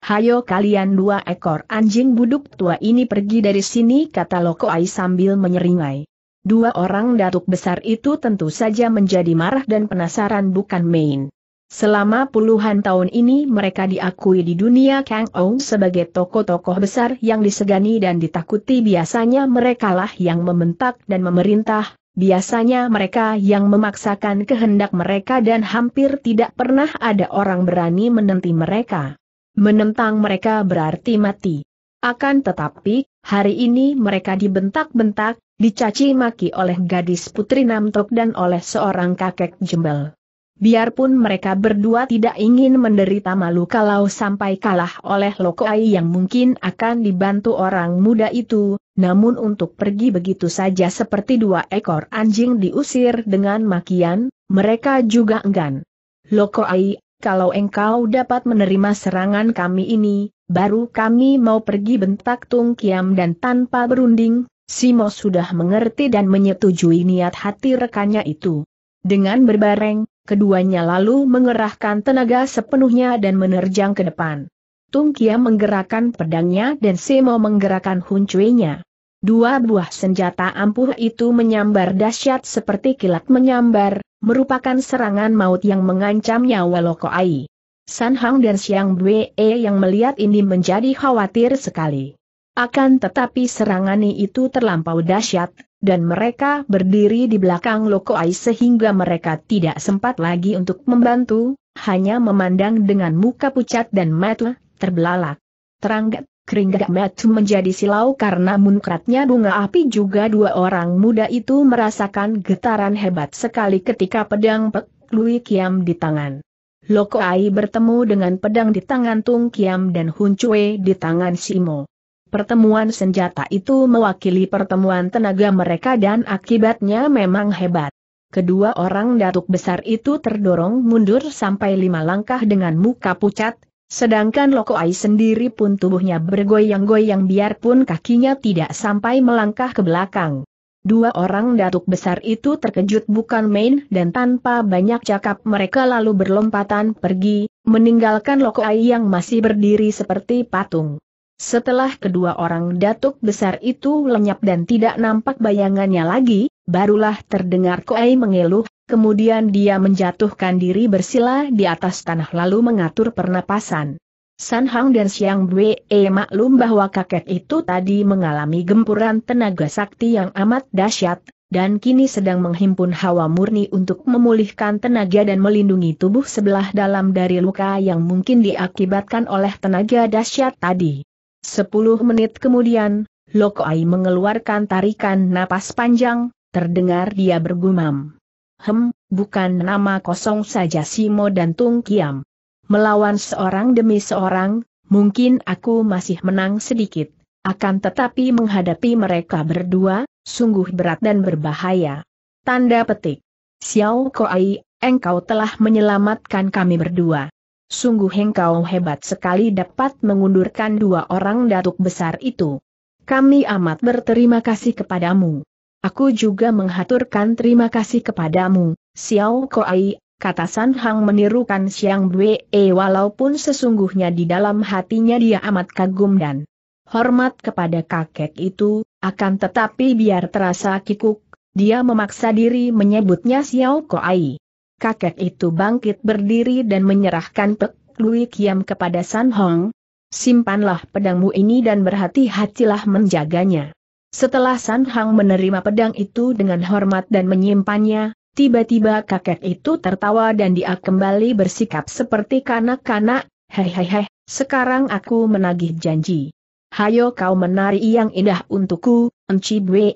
Hayo kalian dua ekor anjing buduk tua ini pergi dari sini kata Loko Ai sambil menyeringai. Dua orang datuk besar itu tentu saja menjadi marah dan penasaran bukan main. Selama puluhan tahun ini mereka diakui di dunia Kang Ong sebagai tokoh-tokoh besar yang disegani dan ditakuti biasanya merekalah yang membentak dan memerintah, biasanya mereka yang memaksakan kehendak mereka dan hampir tidak pernah ada orang berani menenti mereka. Menentang mereka berarti mati. Akan tetapi, hari ini mereka dibentak-bentak, dicaci maki oleh gadis putri Namtok dan oleh seorang kakek jembel. Biarpun mereka berdua tidak ingin menderita malu kalau sampai kalah oleh Lokoai yang mungkin akan dibantu orang muda itu, namun untuk pergi begitu saja seperti dua ekor anjing diusir dengan makian, mereka juga enggan. Lokoai, kalau engkau dapat menerima serangan kami ini, baru kami mau pergi bentak Tung Kiam dan tanpa berunding, Simo sudah mengerti dan menyetujui niat hati rekannya itu. Dengan berbareng, Keduanya lalu mengerahkan tenaga sepenuhnya dan menerjang ke depan. Tung Kia menggerakkan pedangnya dan Semo menggerakkan huncuinya. Dua buah senjata ampuh itu menyambar dahsyat seperti kilat menyambar, merupakan serangan maut yang mengancam nyawa Ai. San Hang dan Siang Bwe yang melihat ini menjadi khawatir sekali. Akan tetapi serangan itu terlampau dahsyat, dan mereka berdiri di belakang Loko Ai sehingga mereka tidak sempat lagi untuk membantu, hanya memandang dengan muka pucat dan matu, terbelalak. Teranggat, keringgak matu menjadi silau karena munkratnya bunga api juga dua orang muda itu merasakan getaran hebat sekali ketika pedang Pek Lui Kiam di tangan. Loko Ai bertemu dengan pedang di tangan Tung Kiam dan Hun Chue di tangan Simo. Pertemuan senjata itu mewakili pertemuan tenaga mereka dan akibatnya memang hebat. Kedua orang datuk besar itu terdorong mundur sampai lima langkah dengan muka pucat, sedangkan Lokoai sendiri pun tubuhnya bergoyang-goyang biarpun kakinya tidak sampai melangkah ke belakang. Dua orang datuk besar itu terkejut bukan main dan tanpa banyak cakap mereka lalu berlompatan pergi, meninggalkan Lokoai yang masih berdiri seperti patung. Setelah kedua orang datuk besar itu lenyap dan tidak nampak bayangannya lagi, barulah terdengar Koei mengeluh, kemudian dia menjatuhkan diri bersila di atas tanah lalu mengatur pernapasan. San Hang dan Siang Bwe eh, maklum bahwa kakek itu tadi mengalami gempuran tenaga sakti yang amat dahsyat, dan kini sedang menghimpun hawa murni untuk memulihkan tenaga dan melindungi tubuh sebelah dalam dari luka yang mungkin diakibatkan oleh tenaga dahsyat tadi. Sepuluh menit kemudian, Lokoai mengeluarkan tarikan napas panjang, terdengar dia bergumam. Hem, bukan nama kosong saja Simo dan Tung Kiam. Melawan seorang demi seorang, mungkin aku masih menang sedikit. Akan tetapi menghadapi mereka berdua, sungguh berat dan berbahaya. Tanda petik. Xiao Koai, engkau telah menyelamatkan kami berdua. Sungguh engkau hebat sekali dapat mengundurkan dua orang datuk besar itu. Kami amat berterima kasih kepadamu. Aku juga menghaturkan terima kasih kepadamu, Xiao Koai, kata San Hang menirukan Xiang Bwe eh, walaupun sesungguhnya di dalam hatinya dia amat kagum dan hormat kepada kakek itu, akan tetapi biar terasa kikuk, dia memaksa diri menyebutnya Xiao Koai kakek itu bangkit berdiri dan menyerahkan Pek Lui Kiam kepada San Hong. Simpanlah pedangmu ini dan berhati-hatilah menjaganya. Setelah San Hong menerima pedang itu dengan hormat dan menyimpannya, tiba-tiba kakek itu tertawa dan dia kembali bersikap seperti kanak-kanak, hehehe, sekarang aku menagih janji. Hayo kau menari yang indah untukku, Enci Bwe.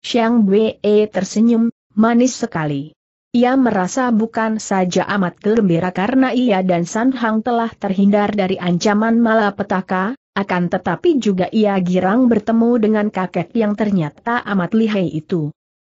Xiang Bwe tersenyum, manis sekali. Ia merasa bukan saja amat gembira karena ia dan San Hang telah terhindar dari ancaman malapetaka, akan tetapi juga ia girang bertemu dengan kakek yang ternyata amat lihai itu.